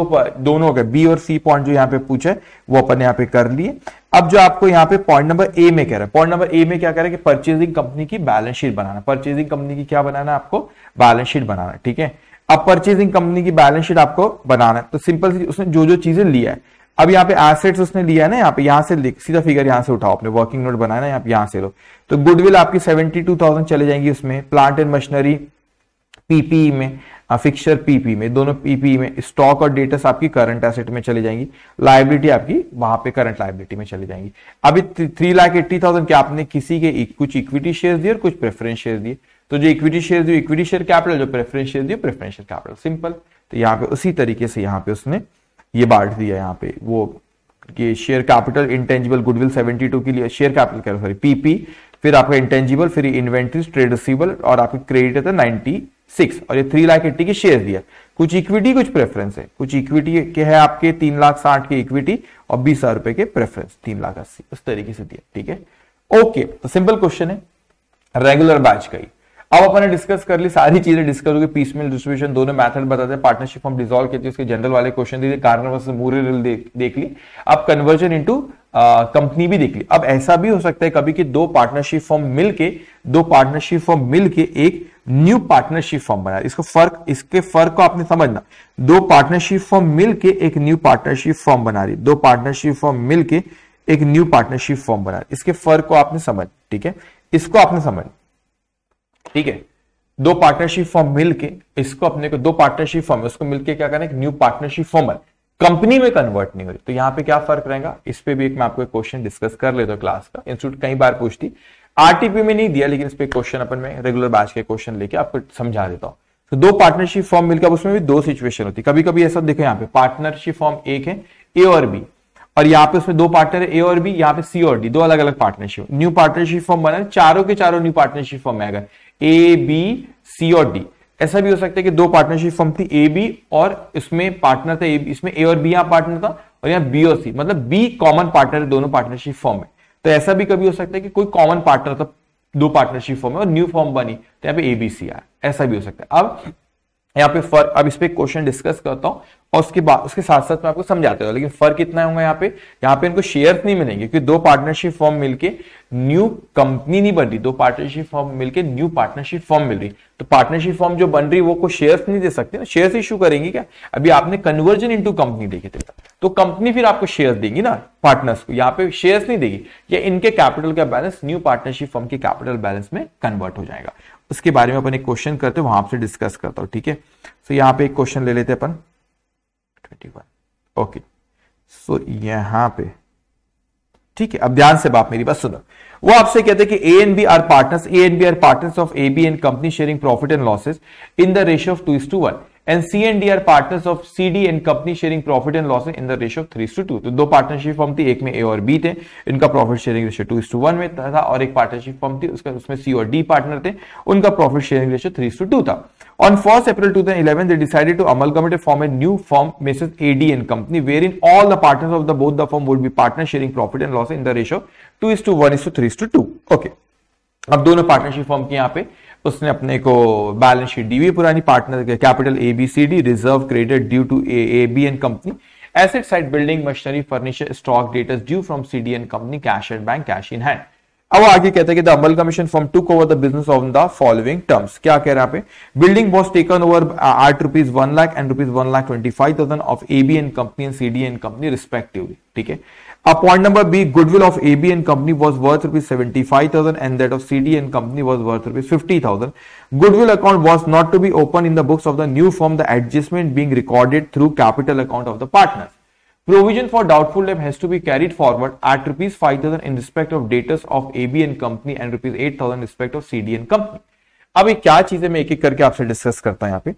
दोनों का बी और सी पॉइंट जो यहाँ पे पूछा है वो अपन यहाँ पे कर लिए अब जो आपको यहाँ पे पॉइंट नंबर ए में कह रहा है पॉइंट नंबर ए में क्या कह रहा है कि परचेजिंग कंपनी की बैलेंस शीट बनाना परचेजिंग कंपनी की क्या बनाना आपको बैलेंस शीट बनाना ठीक है अब परचेजिंग कंपनी की बैलेंस शीट आपको बनाना है तो सिंपल सी उसने जो जो चीजें लिया है अब यहाँ पे एसेट्स उसने लिया है ना यहाँ पे यहाँ से सीधा फिगर यहाँ से उठाओ अपने वर्किंग नोट बनाया ना यहाँ से लो तो गुडविल आपकी सेवेंटी टू थाउजेंड चले जाएंगी उसमें प्लांट एंड मशीनरी पीपीई में फिक्सर पीपी में दोनों पीपी में स्टॉक और डेटस आपकी करंट एसेट में चली जाएंगी लाइबिलिटी आपकी वहां पे करंट लाइबिलिटी में चली जाएंगी अभी थ्री लाख एट्टी थाउजेंड के आपने किसी के e, कुछ इक्विटी शेयर दिए और कुछ प्रेफरेंस शेयर दिए तो जो इक्विटी शेयर दिए इक्विटी शेयर कैपिटल जो प्रेफरेंस शेयर दिए प्रेफरेंस शेयर कैपिटल सिंपल तो यहाँ पे उसी तरीके से यहाँ पे उसने ये बांट दिया यहाँ पे वो कि share capital intangible goodwill seventy two के लिए शेयर कैपिटल कह सॉरी पीपी फिर आपका इंटेंजिबल फिर इन्वेंट्रीज ट्रेड रिसीबल और आपके क्रेडिट है नाइनटी सिक्स और ये थ्री लाख एट्टी के शेयर दिया कुछ इक्विटी कुछ प्रेफरेंस है कुछ इक्विटी के है आपके तीन लाख साठ की इक्विटी और बीस हजार रुपए के प्रेफरेंस तीन लाख अस्सी उस तरीके से दिया ठीक है ओके तो सिंपल क्वेश्चन है रेगुलर बैच का ही अब अपने डिस्कस कर ली सारी चीजें डिस्कस होगी पीस मिल डिस्ट्रीब्यूशन दोनों मेथड बताते हैं पार्टनरशिप हम डिजोल्व करते हैं उसके जनरल वाले क्वेश्चन दिए कारण मूर रिल देख ली अब कन्वर्जन इंटू कंपनी भी देख ली अब ऐसा भी हो सकता है कभी कि दो पार्टनरशिप फॉर्म मिलके दो पार्टनरशिप फॉर्म मिलके एक न्यू पार्टनरशिप फॉर्म बनाया इसको फर्क इसके फर्क को आपने समझना दो पार्टनरशिप फॉर्म मिलके एक न्यू पार्टनरशिप फॉर्म बना रही दो पार्टनरशिप फॉर्म मिलके एक न्यू पार्टनरशिप फॉर्म बना रही इसके फर्क को आपने समझ ठीक है इसको आपने समझ ठीक है दो पार्टनरशिप फॉर्म मिलके इसको अपने को दो पार्टनरशिप फॉर्म उसको मिलके क्या करना एक न्यू पार्टनरशिप फॉर्म बना कंपनी में कन्वर्ट नहीं हो रही तो यहाँ पे क्या फर्क रहेगा इस पे भी एक मैं आपको क्वेश्चन डिस्कस कर लेता हूँ क्लास का इंस्टीट्यूट कई बार पूछती आरटीपी में नहीं दिया लेकिन इस पर क्वेश्चन अपन में रेगुलर बैच के क्वेश्चन लेके आपको समझा देता हूं तो दो पार्टनरशिप फॉर्म मिलकर अब उसमें भी दो सिचुएशन होती है कभी कभी ऐसा देखो यहाँ पे पार्टनरशिप फॉर्म एक है ए और बी और यहाँ पे उसमें दो पार्टनर है ए और बी यहाँ पे सी और डी दो अलग अलग पार्टनरशिप न्यू पार्टनरशिप फॉर्म बना चारों के चारों न्यू पार्टनरशिप फॉर्म में आ ए बी सी और डी ऐसा भी हो सकता है कि दो पार्टनरशिप फॉर्म थी ए बी और इसमें पार्टनर था इसमें ए और बी यहाँ पार्टनर था और यहाँ बी और सी मतलब बी कॉमन पार्टनर दोनों पार्टनरशिप फॉर्म में तो ऐसा भी कभी हो सकता है कि कोई कॉमन पार्टनर था दो पार्टनरशिप फॉर्म है और न्यू फॉर्म बनी तो यहाँ पे एबीसी आया ऐसा भी हो सकता है अब यहाँ पे फर अब इस पर क्वेश्चन डिस्कस करता हूं और उसके बाद उसके साथ साथ मैं आपको समझाते रहा लेकिन फर्क कितना होगा यहाँ पे यहाँ पे इनको शेयर नहीं मिलेंगे क्योंकि दो पार्टनरशिप फॉर्म मिलके न्यू कंपनी नहीं बन रही दो पार्टनरशिप फॉर्म मिलके न्यू पार्टनरशिप फॉर्म मिल रही तो पार्टनरशिप फॉर्म जो बन रही वो को शेयर नहीं दे सकते ना शेयर इशू करेंगे क्या अभी आपने कन्वर्जन इनटू कंपनी देखे थे तो कंपनी फिर आपको शेयर देगी ना पार्टनर्स को यहाँ पे शेयर नहीं देगी या इनके कैपिटल का बैलेंस न्यू पार्टनरशिप फॉर्म के कैपिटल बैलेंस में कन्वर्ट हो जाएगा उसके बारे में अपन एक क्वेश्चन करते हैं वहां से डिस्कस करता हूँ ठीक है सो यहाँ पे एक क्वेश्चन ले लेते हैं अपन वन ओके सो यहां पे ठीक है अब ध्यान से बात मेरी बस सुनो वो आपसे कहते हैं कि A and B are partners A and B are partners of A B and company sharing profit and losses in the ratio of two is to one and C and D are partners of C D and company sharing profit and loss in the ratio of three to two तो दो partnership firm थी एक में ए और B थे इनका profit sharing ratio two to one में था और एक पार्टनरशिप फॉर्म थी उसका उसमें सी और डी पार्टनर थे उनका profit sharing ratio three to two था on first April two thousand eleven they decided to amalgamate firm a new firm messrs A D and company wherein all the partners of the both the firm would be partner sharing profit and loss in the ratio two is to one is to three to two okay अब दोनों partnership form की यहाँ पे उसने अपने को balance sheet दी हुई पुरानी partner capital A B C D reserve credit due to A B and company asset side building machinery furniture stock debtors due from C D and company cash and bank cash in hand अब आगे कहते हैं कि amalgamation firm to over the business of the following terms क्या कह रहे है building was taken over at rupees one lakh and rupees one lakh twenty five thousand of A B and and company and C D company respectively ठीक है अब point number B goodwill of A B and company was worth rupees seventy five thousand and that of C D and company was worth rupees fifty thousand goodwill account was not to be open in the books of the new firm the adjustment being recorded through capital account of the partner provision for doubtful लेब has to be carried forward at rupees five thousand in respect of debtors of A B and company and rupees eight thousand respect of C D and company अब ये क्या चीजें मैं एक एक करके आपसे डिस्कस करता हूं यहाँ पे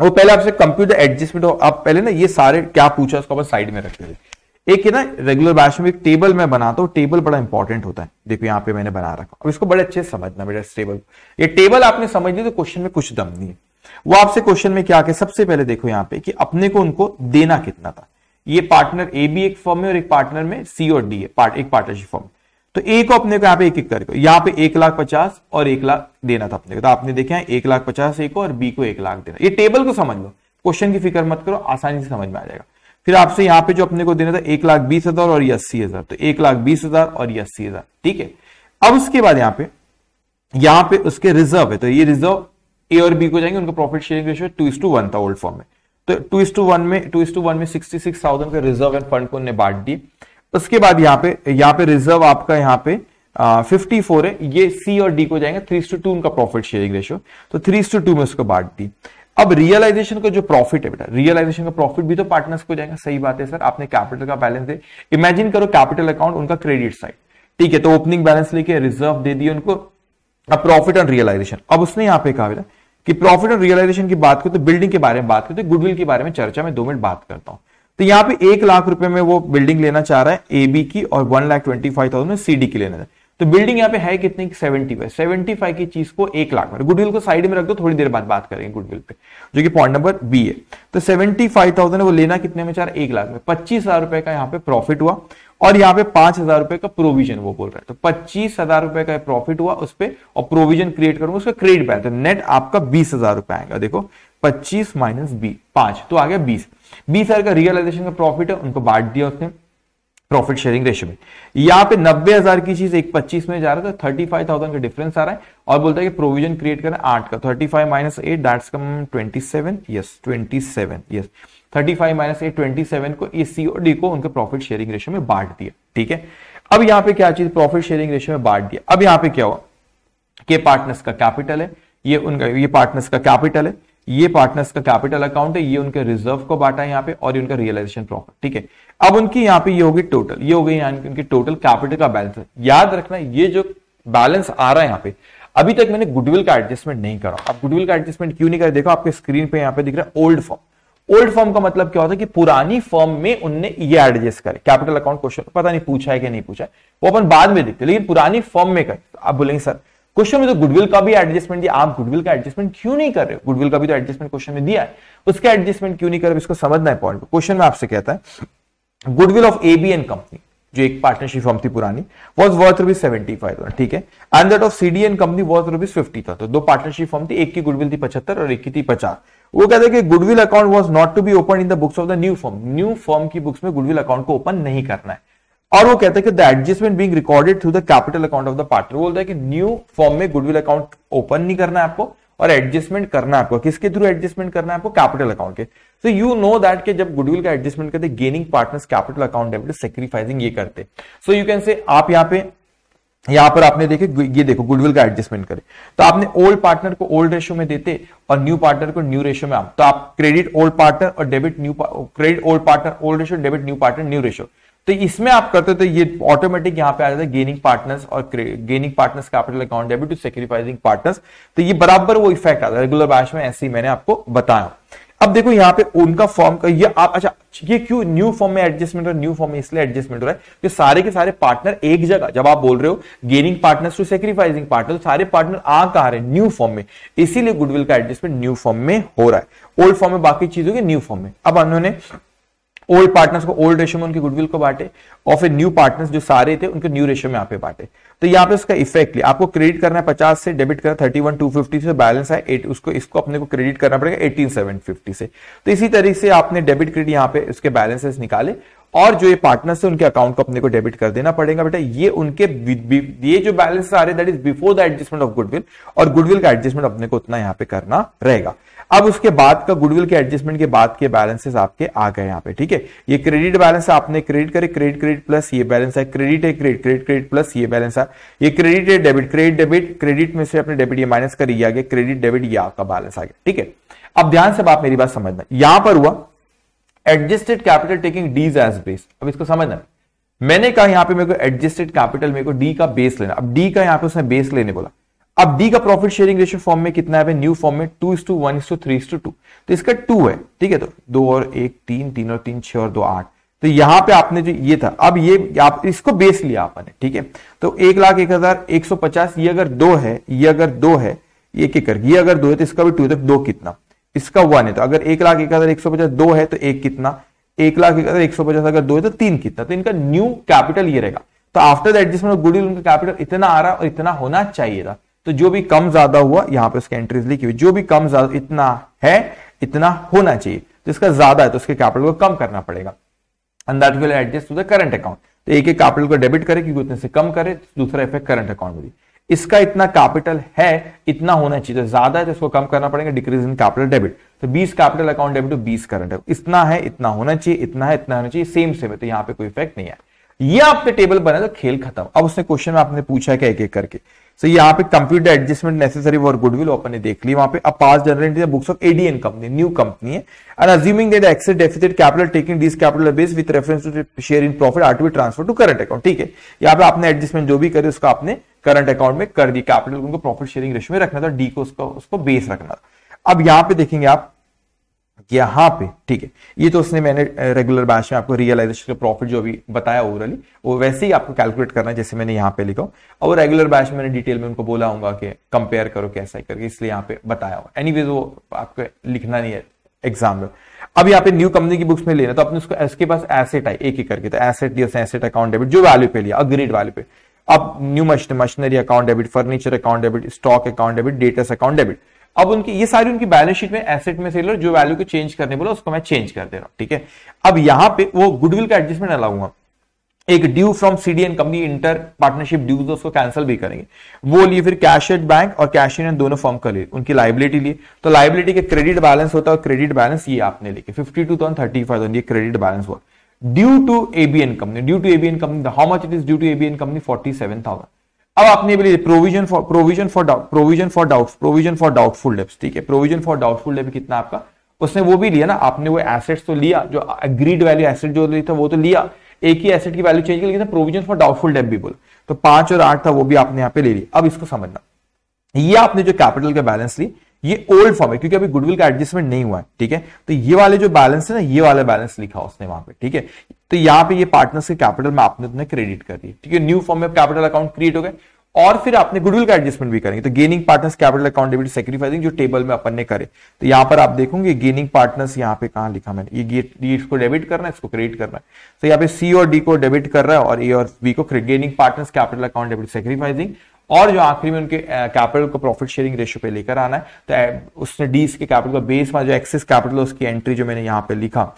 वो पहले आपसे कंप्यूटर एडजस्टमेंट हो आप पहले ना ये सारे क्या पूछा उसको अपन साइड में रखते थे एक ना रेगुलर बैच में एक टेबल मैं बनाता हूँ टेबल बड़ा इंपॉर्टेंट होता है देखो यहाँ पे मैंने बना रखा अब इसको बड़े अच्छे से समझना बेटा टेबल ये टेबल आपने समझ ली तो क्वेश्चन में कुछ दम नहीं है वो आपसे क्वेश्चन में क्या आके सबसे पहले देखो यहाँ पे कि अपने को उनको देना कितना था ये पार्टनर ए बी एक फॉर्म में और एक पार्टनर में सी और डी है पार्ट, एक पार्टनरशिप फॉर्म तो ए को अपने को यहाँ पे एक एक करके यहाँ पे एक लाख पचास और एक लाख देना था अपने को तो आपने देखा एक लाख पचास ए को और बी को एक लाख देना ये टेबल को समझ लो क्वेश्चन की फिक्र मत करो आसानी से समझ में आ जाएगा फिर आपसे यहाँ पे जो अपने को देना था एक लाख बीस हजार और अस्सी हजार तो एक लाख बीस हजार और अस्सी हजार ठीक है अब उसके बाद यहाँ पे यहां पे उसके रिजर्व है तो ये रिजर्व ए और बी को जाएंगे उनका profit sharing ratio two is to one था ओल्ड फॉर्म में तो टू इस टू वन में टू इस टू वन में सिक्सटी सिक्स थाउजेंड का रिजर्व एंड फंड को उन्हें बांट दी उसके बाद यहाँ पे यहाँ पे रिजर्व आपका यहाँ पे फिफ्टी फोर है ये सी और डी को जाएंगे थ्री टू टू उनका प्रॉफिट शेयरिंग रेशियो तो थ्री टू टू में उसको बांट दी अब रियलाइजेशन का जो प्रॉफिट है बेटा रियलाइजेशन का प्रॉफिट भी तो पार्टनर्स को जाएगा सही बात है सर आपने कैपिटल का बैलेंस दे इमेजिन करो कैपिटल अकाउंट उनका क्रेडिट साइड ठीक है तो ओपनिंग बैलेंस लेके रिजर्व दे दिए उनको अब प्रॉफिट एंड रियलाइजेशन अब उसने यहां पे कहा बेटा कि प्रॉफिट और रियलाइजेशन की बात करते तो बिल्डिंग के बारे में बात करते तो गुडविल के बारे में चर्चा में दो मिनट बात करता हूं तो यहां पे एक लाख रुपए में वो बिल्डिंग लेना चाह रहा है एबी की और one lakh twenty five thousand में सीडी की लेना है तो बिल्डिंग यहाँ पे है कितने सेवेंटी फाइव सेवेंटी फाइव की चीज को एक लाख में गुडविल को साइड में रख दो थोड़ी देर बाद बात करेंगे गुडविल पे जो कि पॉइंट नंबर बी है तो सेवेंटी फाइव थाउजेंड वो लेना कितने में चार एक लाख में पच्चीस हजार रुपए का यहाँ पे प्रॉफिट हुआ और यहाँ पे पांच हजार रुपए का प्रोविजन वो बोल रहा है तो पच्चीस हजार रुपए का प्रॉफिट हुआ उस पर और प्रोविजन क्रिएट करूंगा उसका क्रेडिट पे तो नेट आपका बीस हजार रुपए आएगा देखो पच्चीस माइनस बी पांच तो आ गया बीस बीस हजार का रियलाइजेशन का प्रॉफिट है उनको बांट दिया उसने प्रॉफिट शेयरिंग रेशियो में यहाँ पे नब्बे हजार की चीज एक पच्चीस में जा रहा था थर्टी फाइव थाउजेंड का डिफरेंस आ रहा है और बोलता है कि प्रोविजन क्रिएट करना आठ का thirty five minus eight that's come twenty seven yes twenty seven yes thirty five minus eight twenty seven को ए सी और डी को उनके प्रॉफिट शेयरिंग रेशियो में बांट दिया ठीक है अब यहाँ पे क्या चीज प्रॉफिट शेयरिंग रेशियो में बांट दिया अब यहाँ पे क्या हुआ के पार्टनर्स का कैपिटल है ये उनका ये पार्टनर्स का कैपिटल है ये पार्टनर्स का कैपिटल अकाउंट है ये उनके रिजर्व को बांटा है यहाँ पे और ये उनका रियलाइजेशन प्रॉफिट ठीक है अब उनकी यहां पे ये होगी टोटल ये हो गई उनकी टोटल कैपिटल का बैलेंस याद रखना ये जो बैलेंस आ रहा है यहां पे अभी तक मैंने गुडविल का एडजस्टमेंट नहीं करा अब गुडविल का एडजस्टमेंट क्यों नहीं करा देखो आपके स्क्रीन पे यहां पे दिख रहा है ओल्ड फॉर्म ओल्ड फॉर्म का मतलब क्या होता है कि पुरानी फॉर्म में उनने ये एडजस्ट करे कैपिटल अकाउंट क्वेश्चन पता नहीं पूछा है कि नहीं पूछा है वो अपन बाद में देखते लेकिन पुरानी फॉर्म में करे आप बोलेंगे सर क्वेश्चन में तो गुडविल का भी एडजस्टमेंट दिया आप गुडविल का एडजस्टमेंट क्यों नहीं कर रहे गुडविल का भी तो एडजस्टमेंट क्वेश्चन में दिया है उसका एडजस्टमेंट क्यों नहीं कर रहे इसको समझना है पॉइंट क्वेश्चन में आपसे कहता है goodwill of A B and company जो एक पार्टनरशिप फॉर्म थी पुरानी was worth rupees seventy five ठीक है and that of C D and company worth rupees fifty था तो दो पार्टनरशिप फॉर्म थी एक की गुडविल थी पचहत्तर और एक की थी पचास वो कहते हैं कि goodwill account was not to be open in the books of the new firm new firm की बुक्स में गुडविल अकाउंट को ओपन नहीं करना है और वो कहते हैं कि the adjustment being recorded through the capital account of the partner बोलता है कि न्यू फॉर्म में गुडविल अकाउंट ओपन नहीं करना है आपको और एडजस्टमेंट करना आपको किसके थ्रू एडजस्टमेंट करना है आपको कैपिटल अकाउंट के सो यू नो दैट के जब गुडविल का एडजस्टमेंट करते gaining partners capital account debit sacrificing ये करते सो यू कैन से आप यहाँ पे यहां पर आपने देखे ये देखो गुडविल का एडजस्टमेंट करें तो आपने ओल्ड पार्टनर को ओल्ड रेशो में देते और न्यू पार्टनर को न्यू रेशो में आप तो आप क्रेडिट ओल्ड पार्टनर और debit new credit old partner old ratio debit new partner new ratio तो इसमें आप करते तो ये ऑटोमेटिक यहां पे आ जाता है गेनिंग पार्टनर्स और gaining partners capital account debit to sacrificing partners तो ये बराबर वो इफेक्ट आता है रेगुलर बैच में ऐसे ही मैंने आपको बताया अब देखो यहाँ पे उनका फॉर्म का ये आप अच्छा ये क्यों न्यू फॉर्म में एडजस्टमेंट हो न्यू फॉर्म में इसलिए एडजस्टमेंट हो रहा है कि सारे के सारे पार्टनर एक जगह जब आप बोल रहे हो gaining partners to sacrificing partner तो सारे पार्टनर आ कहा रहे न्यू फॉर्म में इसीलिए गुडविल का एडजस्टमेंट न्यू फॉर्म में हो रहा है ओल्ड फॉर्म में बाकी चीजों के न्यू फॉर्म में अब उन्होंने ओल्ड पार्टनर्स को ओल्ड रेशो में उनके गुडविल को बांटे और फिर न्यू पार्टनर्स जो सारे थे उनके न्यू रेशो में यहाँ पर बांटे तो यहाँ पे उसका इफेक्ट लिया आपको क्रेडिट करना है पचास से डेबिट करना थर्टी वन टू फिफ्टी से बैलेंस है एट उसको इसको अपने को क्रेडिट करना पड़ेगा एटीन सेवन फिफ्टी से तो इसी तरीके से आपने डेबिट क्रेडिट यहाँ पे उसके बैलेंसेस निकाले और जो ये पार्टनर्स है उनके अकाउंट को अपने को डेबिट कर देना पड़ेगा बेटा ये उनके ये जो बैलेंस आ रहे that is before the adjustment of goodwill और गुडविल का एडजस्टमेंट अपने को उतना यहाँ पे करना रहेगा अब उसके बाद का गुडविल के एडजस्टमेंट के बाद के बैलेंसेस आपके आ गए यहाँ पे ठीक है ये क्रेडिट बैलेंस आपने क्रेडिट करे क्रेडिट क्रेडिट प्लस ये बैलेंस है क्रेडिट है क्रेडिट क्रेडिट क्रेडिट प्लस ये बैलेंस है ये क्रेडिट है डेबिट क्रेडिट डेबिट क्रेडिट में से अपने डेबिट ये माइनस कर ये आ गया क्रेडिट डेबिट ये आपका बैलेंस आ गया ठीक है अब ध्यान से आप मेरी बात समझना यहां पर हुआ adjusted capital taking these as base अब इसको समझना मैंने कहा यहां पे मेरे को एडजस्टेड कैपिटल मेरे को डी का बेस लेना अब डी का यहां पे उसने बेस लेने बोला अब डी का प्रॉफिट शेयरिंग रेशियो फॉर्म में कितना है न्यू फॉर्म में two is to one is to three is to two तो इसका टू है ठीक है तो दो और एक तीन तीन और तीन छह और दो आठ तो यहां पे आपने जो ये था अब ये आप इसको बेस लिया आपने ठीक है तो एक लाख एक हजार एक सौ पचास ये अगर दो है ये अगर दो है ये क्या कर ये अगर दो है तो इसका भी टू है तो दो कितना इसका वन है तो अगर एक लाख एक हजार एक सौ पचास दो है तो एक कितना एक लाख एक हजार एक सौ पचास अगर दो है तो तीन कितना तो इनका न्यू कैपिटल ये रहेगा तो after the adjustment of goodwill उनका कैपिटल इतना आ रहा और इतना होना चाहिए था तो जो भी कम ज्यादा हुआ यहां पर उसकी एंट्रीज लिखी हुई जो भी कम ज्यादा इतना है इतना होना चाहिए तो इसका ज्यादा है तो उसके कैपिटल को कम करना पड़ेगा अंदाज adjust to the current account तो एक एक कैपिटल को डेबिट करे क्योंकि उतने से कम करे तो दूसरा इफेक्ट करंट अकाउंट में इसका इतना कैपिटल है इतना होना चाहिए तो ज्यादा है तो इसको कम करना पड़ेगा डिक्रीज इन कैपिटल डेबिट तो 20 capital account debit to 20 current है इतना है इतना होना चाहिए इतना है इतना होना चाहिए सेम सेम है तो यहां पे कोई इफेक्ट नहीं है ये आपके टेबल बने तो खेल खत्म अब उसने क्वेश्चन में आपने पूछा है क्या एक एक करके सो so, यहाँ पे computer adjustment necessary for goodwill open ने देख ली वहां पे uh pass journal books of A D and company new company है and assuming that excess deficit capital taking this capital base with reference to share in profit are to be transfer to current account ठीक है यहाँ पे आपने adjustment जो भी करे उसका आपने करंट अकाउंट में कर दिया कैपिटल उनको प्रॉफिट शेयरिंग रेशो में रखना था डी को उसका उसको बेस रखना था अब यहाँ पे देखेंगे आप यहाँ पे ठीक है ये तो उसने मैंने रेगुलर बैच में आपको रियलाइजेशन का प्रॉफिट जो भी बताया ओवरली वो वैसे ही आपको कैलकुलेट करना है जैसे मैंने यहाँ पे लिखा और रेगुलर बैच मैंने डिटेल में उनको बोला हूँ कि कंपेयर करो कैसा करके इसलिए यहां पे बताया हुआ एनी वो आपको लिखना नहीं है एग्जाम में अब यहाँ पे न्यू कंपनी की बुक्स में लेना तो आपने उसको उसके पास एसेट आई एक ही करके तो एसेट दिया एसेट अकाउंट डेबिट जो वैल्यू पे लिया अग्रीड वैल्यू पे अब new machinery account debit furniture account debit stock account debit debtors account debit अब उनकी ये सारी उनकी बैलेंस शीट में एसेट में सेलर जो वैल्यू को चेंज करने बोला उसको मैं चेंज कर दे रहा हूं ठीक है अब यहां पे वो गुडविल का एडजस्टमेंट अलाऊंगा एक due from C D and company inter partnership dues उसको कैंसिल भी करेंगे वो लिए फिर कैश एट बैंक और कैश इन दोनों फॉर्म कर लिए उनकी लाइबिलिटी लिए तो लाइबिलिटी के क्रेडिट बैलेंस होता है और क्रेडिट बैलेंस ये आपने लिखे fifty two thousand thirty five thousand ये क्रेडिट बैलेंस हुआ due to A B and company due to A B and company how much it is due to A B and company forty seven thousand अब आपने बोली provision for provision for doubt provision for doubt provision for doubtful debts ठीक है provision for doubtful debt कितना आपका उसने वो भी लिया ना आपने वो एसेट्स तो लिया जो एग्रीड वैल्यू एसेट जो था वो तो लिया एक ही एसेट की वैल्यू चेंज कर लेकिन प्रोविजन फॉर डाउटफुल डेप भी बोल तो पांच और आठ था वो भी आपने यहाँ पे ले लिया अब इसको समझना ये आपने जो कैपिटल का बैलेंस ली ये ओल्ड फॉर्म है क्योंकि अभी गुडविल का एडजस्टमेंट नहीं हुआ है ठीक है तो ये वाले जो बैलेंस है ना ये वाला बैलेंस लिखा उसने वहां पे ठीक है तो यहाँ पे ये पार्टनर्स के कैपिटल में आपने अपने क्रेडिट कर दिया ठीक है न्यू फॉर्म में कैपिटल अकाउंट क्रिएट हो गए और फिर आपने गुडविल का एडजस्टमेंट भी करेंगे तो gaining partners capital debit sacrificing जो टेबल में अपन ने करे तो यहाँ पर आप देखोगे गेनिंग पार्टनर्स यहाँ पे कहा लिखा मैंने ये इसको डेबिट करना है इसको क्रेडिट करना है तो यहाँ पे सी और डी को डेबिट कर रहा है और ए और बी को gaining partners capital account debit sacrificing और जो आखिरी में उनके कैपिटल को प्रॉफिट शेयरिंग रेशियो पे लेकर आना है तो उसने डी के कैपिटल का बेस में जो एक्सेस कैपिटल उसकी एंट्री जो मैंने यहाँ पे लिखा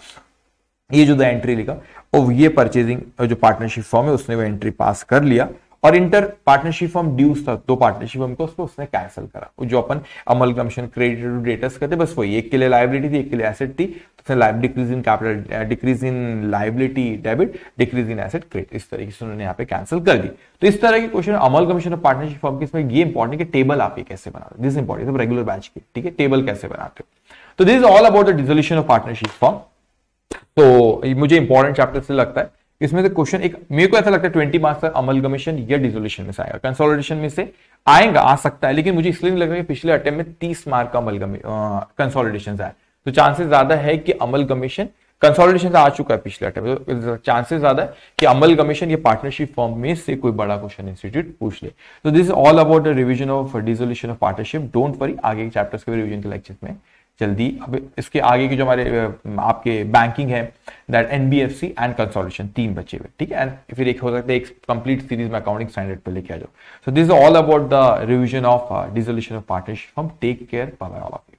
ये जो द एंट्री लिखा और ये परचेजिंग जो पार्टनरशिप फॉर्म है उसने वो एंट्री पास कर लिया और इंटर पार्टनरशिप फॉर्म ड्यूज था दो पार्टनरशिप को उसको उसने कैंसिल करा जो अपन amalgamation credit to debtors करते बस वही एक के लिए लाइबिलिटी थी एक के लिए एसेट थी तो decrease in capital decrease in liability debit decrease in asset credit इस तरीके से उन्होंने यहाँ पे कैंसिल कर दी तो इस तरह के क्वेश्चन अमल कमीशन और पार्टनरशिप फॉर्म के इसमें ये इंपॉर्टेंट है कि टेबल आप ये कैसे बनाते दिस इंपॉर्टेंट रेगुलर बैच की ठीक है टेबल कैसे बनाते हो तो this is all about the dissolution of partnership form तो मुझे इंपॉर्टेंट चैप्टर से लगता है इसमें से क्वेश्चन एक मेरे को ऐसा लगता है ट्वेंटी मार्क्स का अमल कमीशन या डिजोल्यूशन में से आएगा कंसोलिडेशन में से आएगा आ सकता है लेकिन मुझे इसलिए नहीं लग रहा है पिछले अटेम्प में तीस मार्क का अमल कंसोलिडेशन आया तो चांसेस ज्यादा है कि अमल कमीशन कंसोलिडेशन आ चुका है पिछले अटेम्प तो चांसेस ज्यादा है कि अमल कमीशन ये पार्टनरशिप फॉर्म में से कोई बड़ा क्वेश्चन इंस्टीट्यूट पूछ ले तो this is all about the revision of dissolution of partnership don't worry आगे के चैप्टर्स के रिविजन के लेक्चर में जल्दी अब इसके आगे की जो हमारे आपके बैंकिंग है that N B F C and consolidation तीन बचे हुए ठीक है एंड फिर एक हो सकता है एक कंप्लीट सीरीज में अकाउंटिंग स्टैंडर्ड पर लेके आ जाओ so this all about the revision of dissolution of partnership हम take care by all of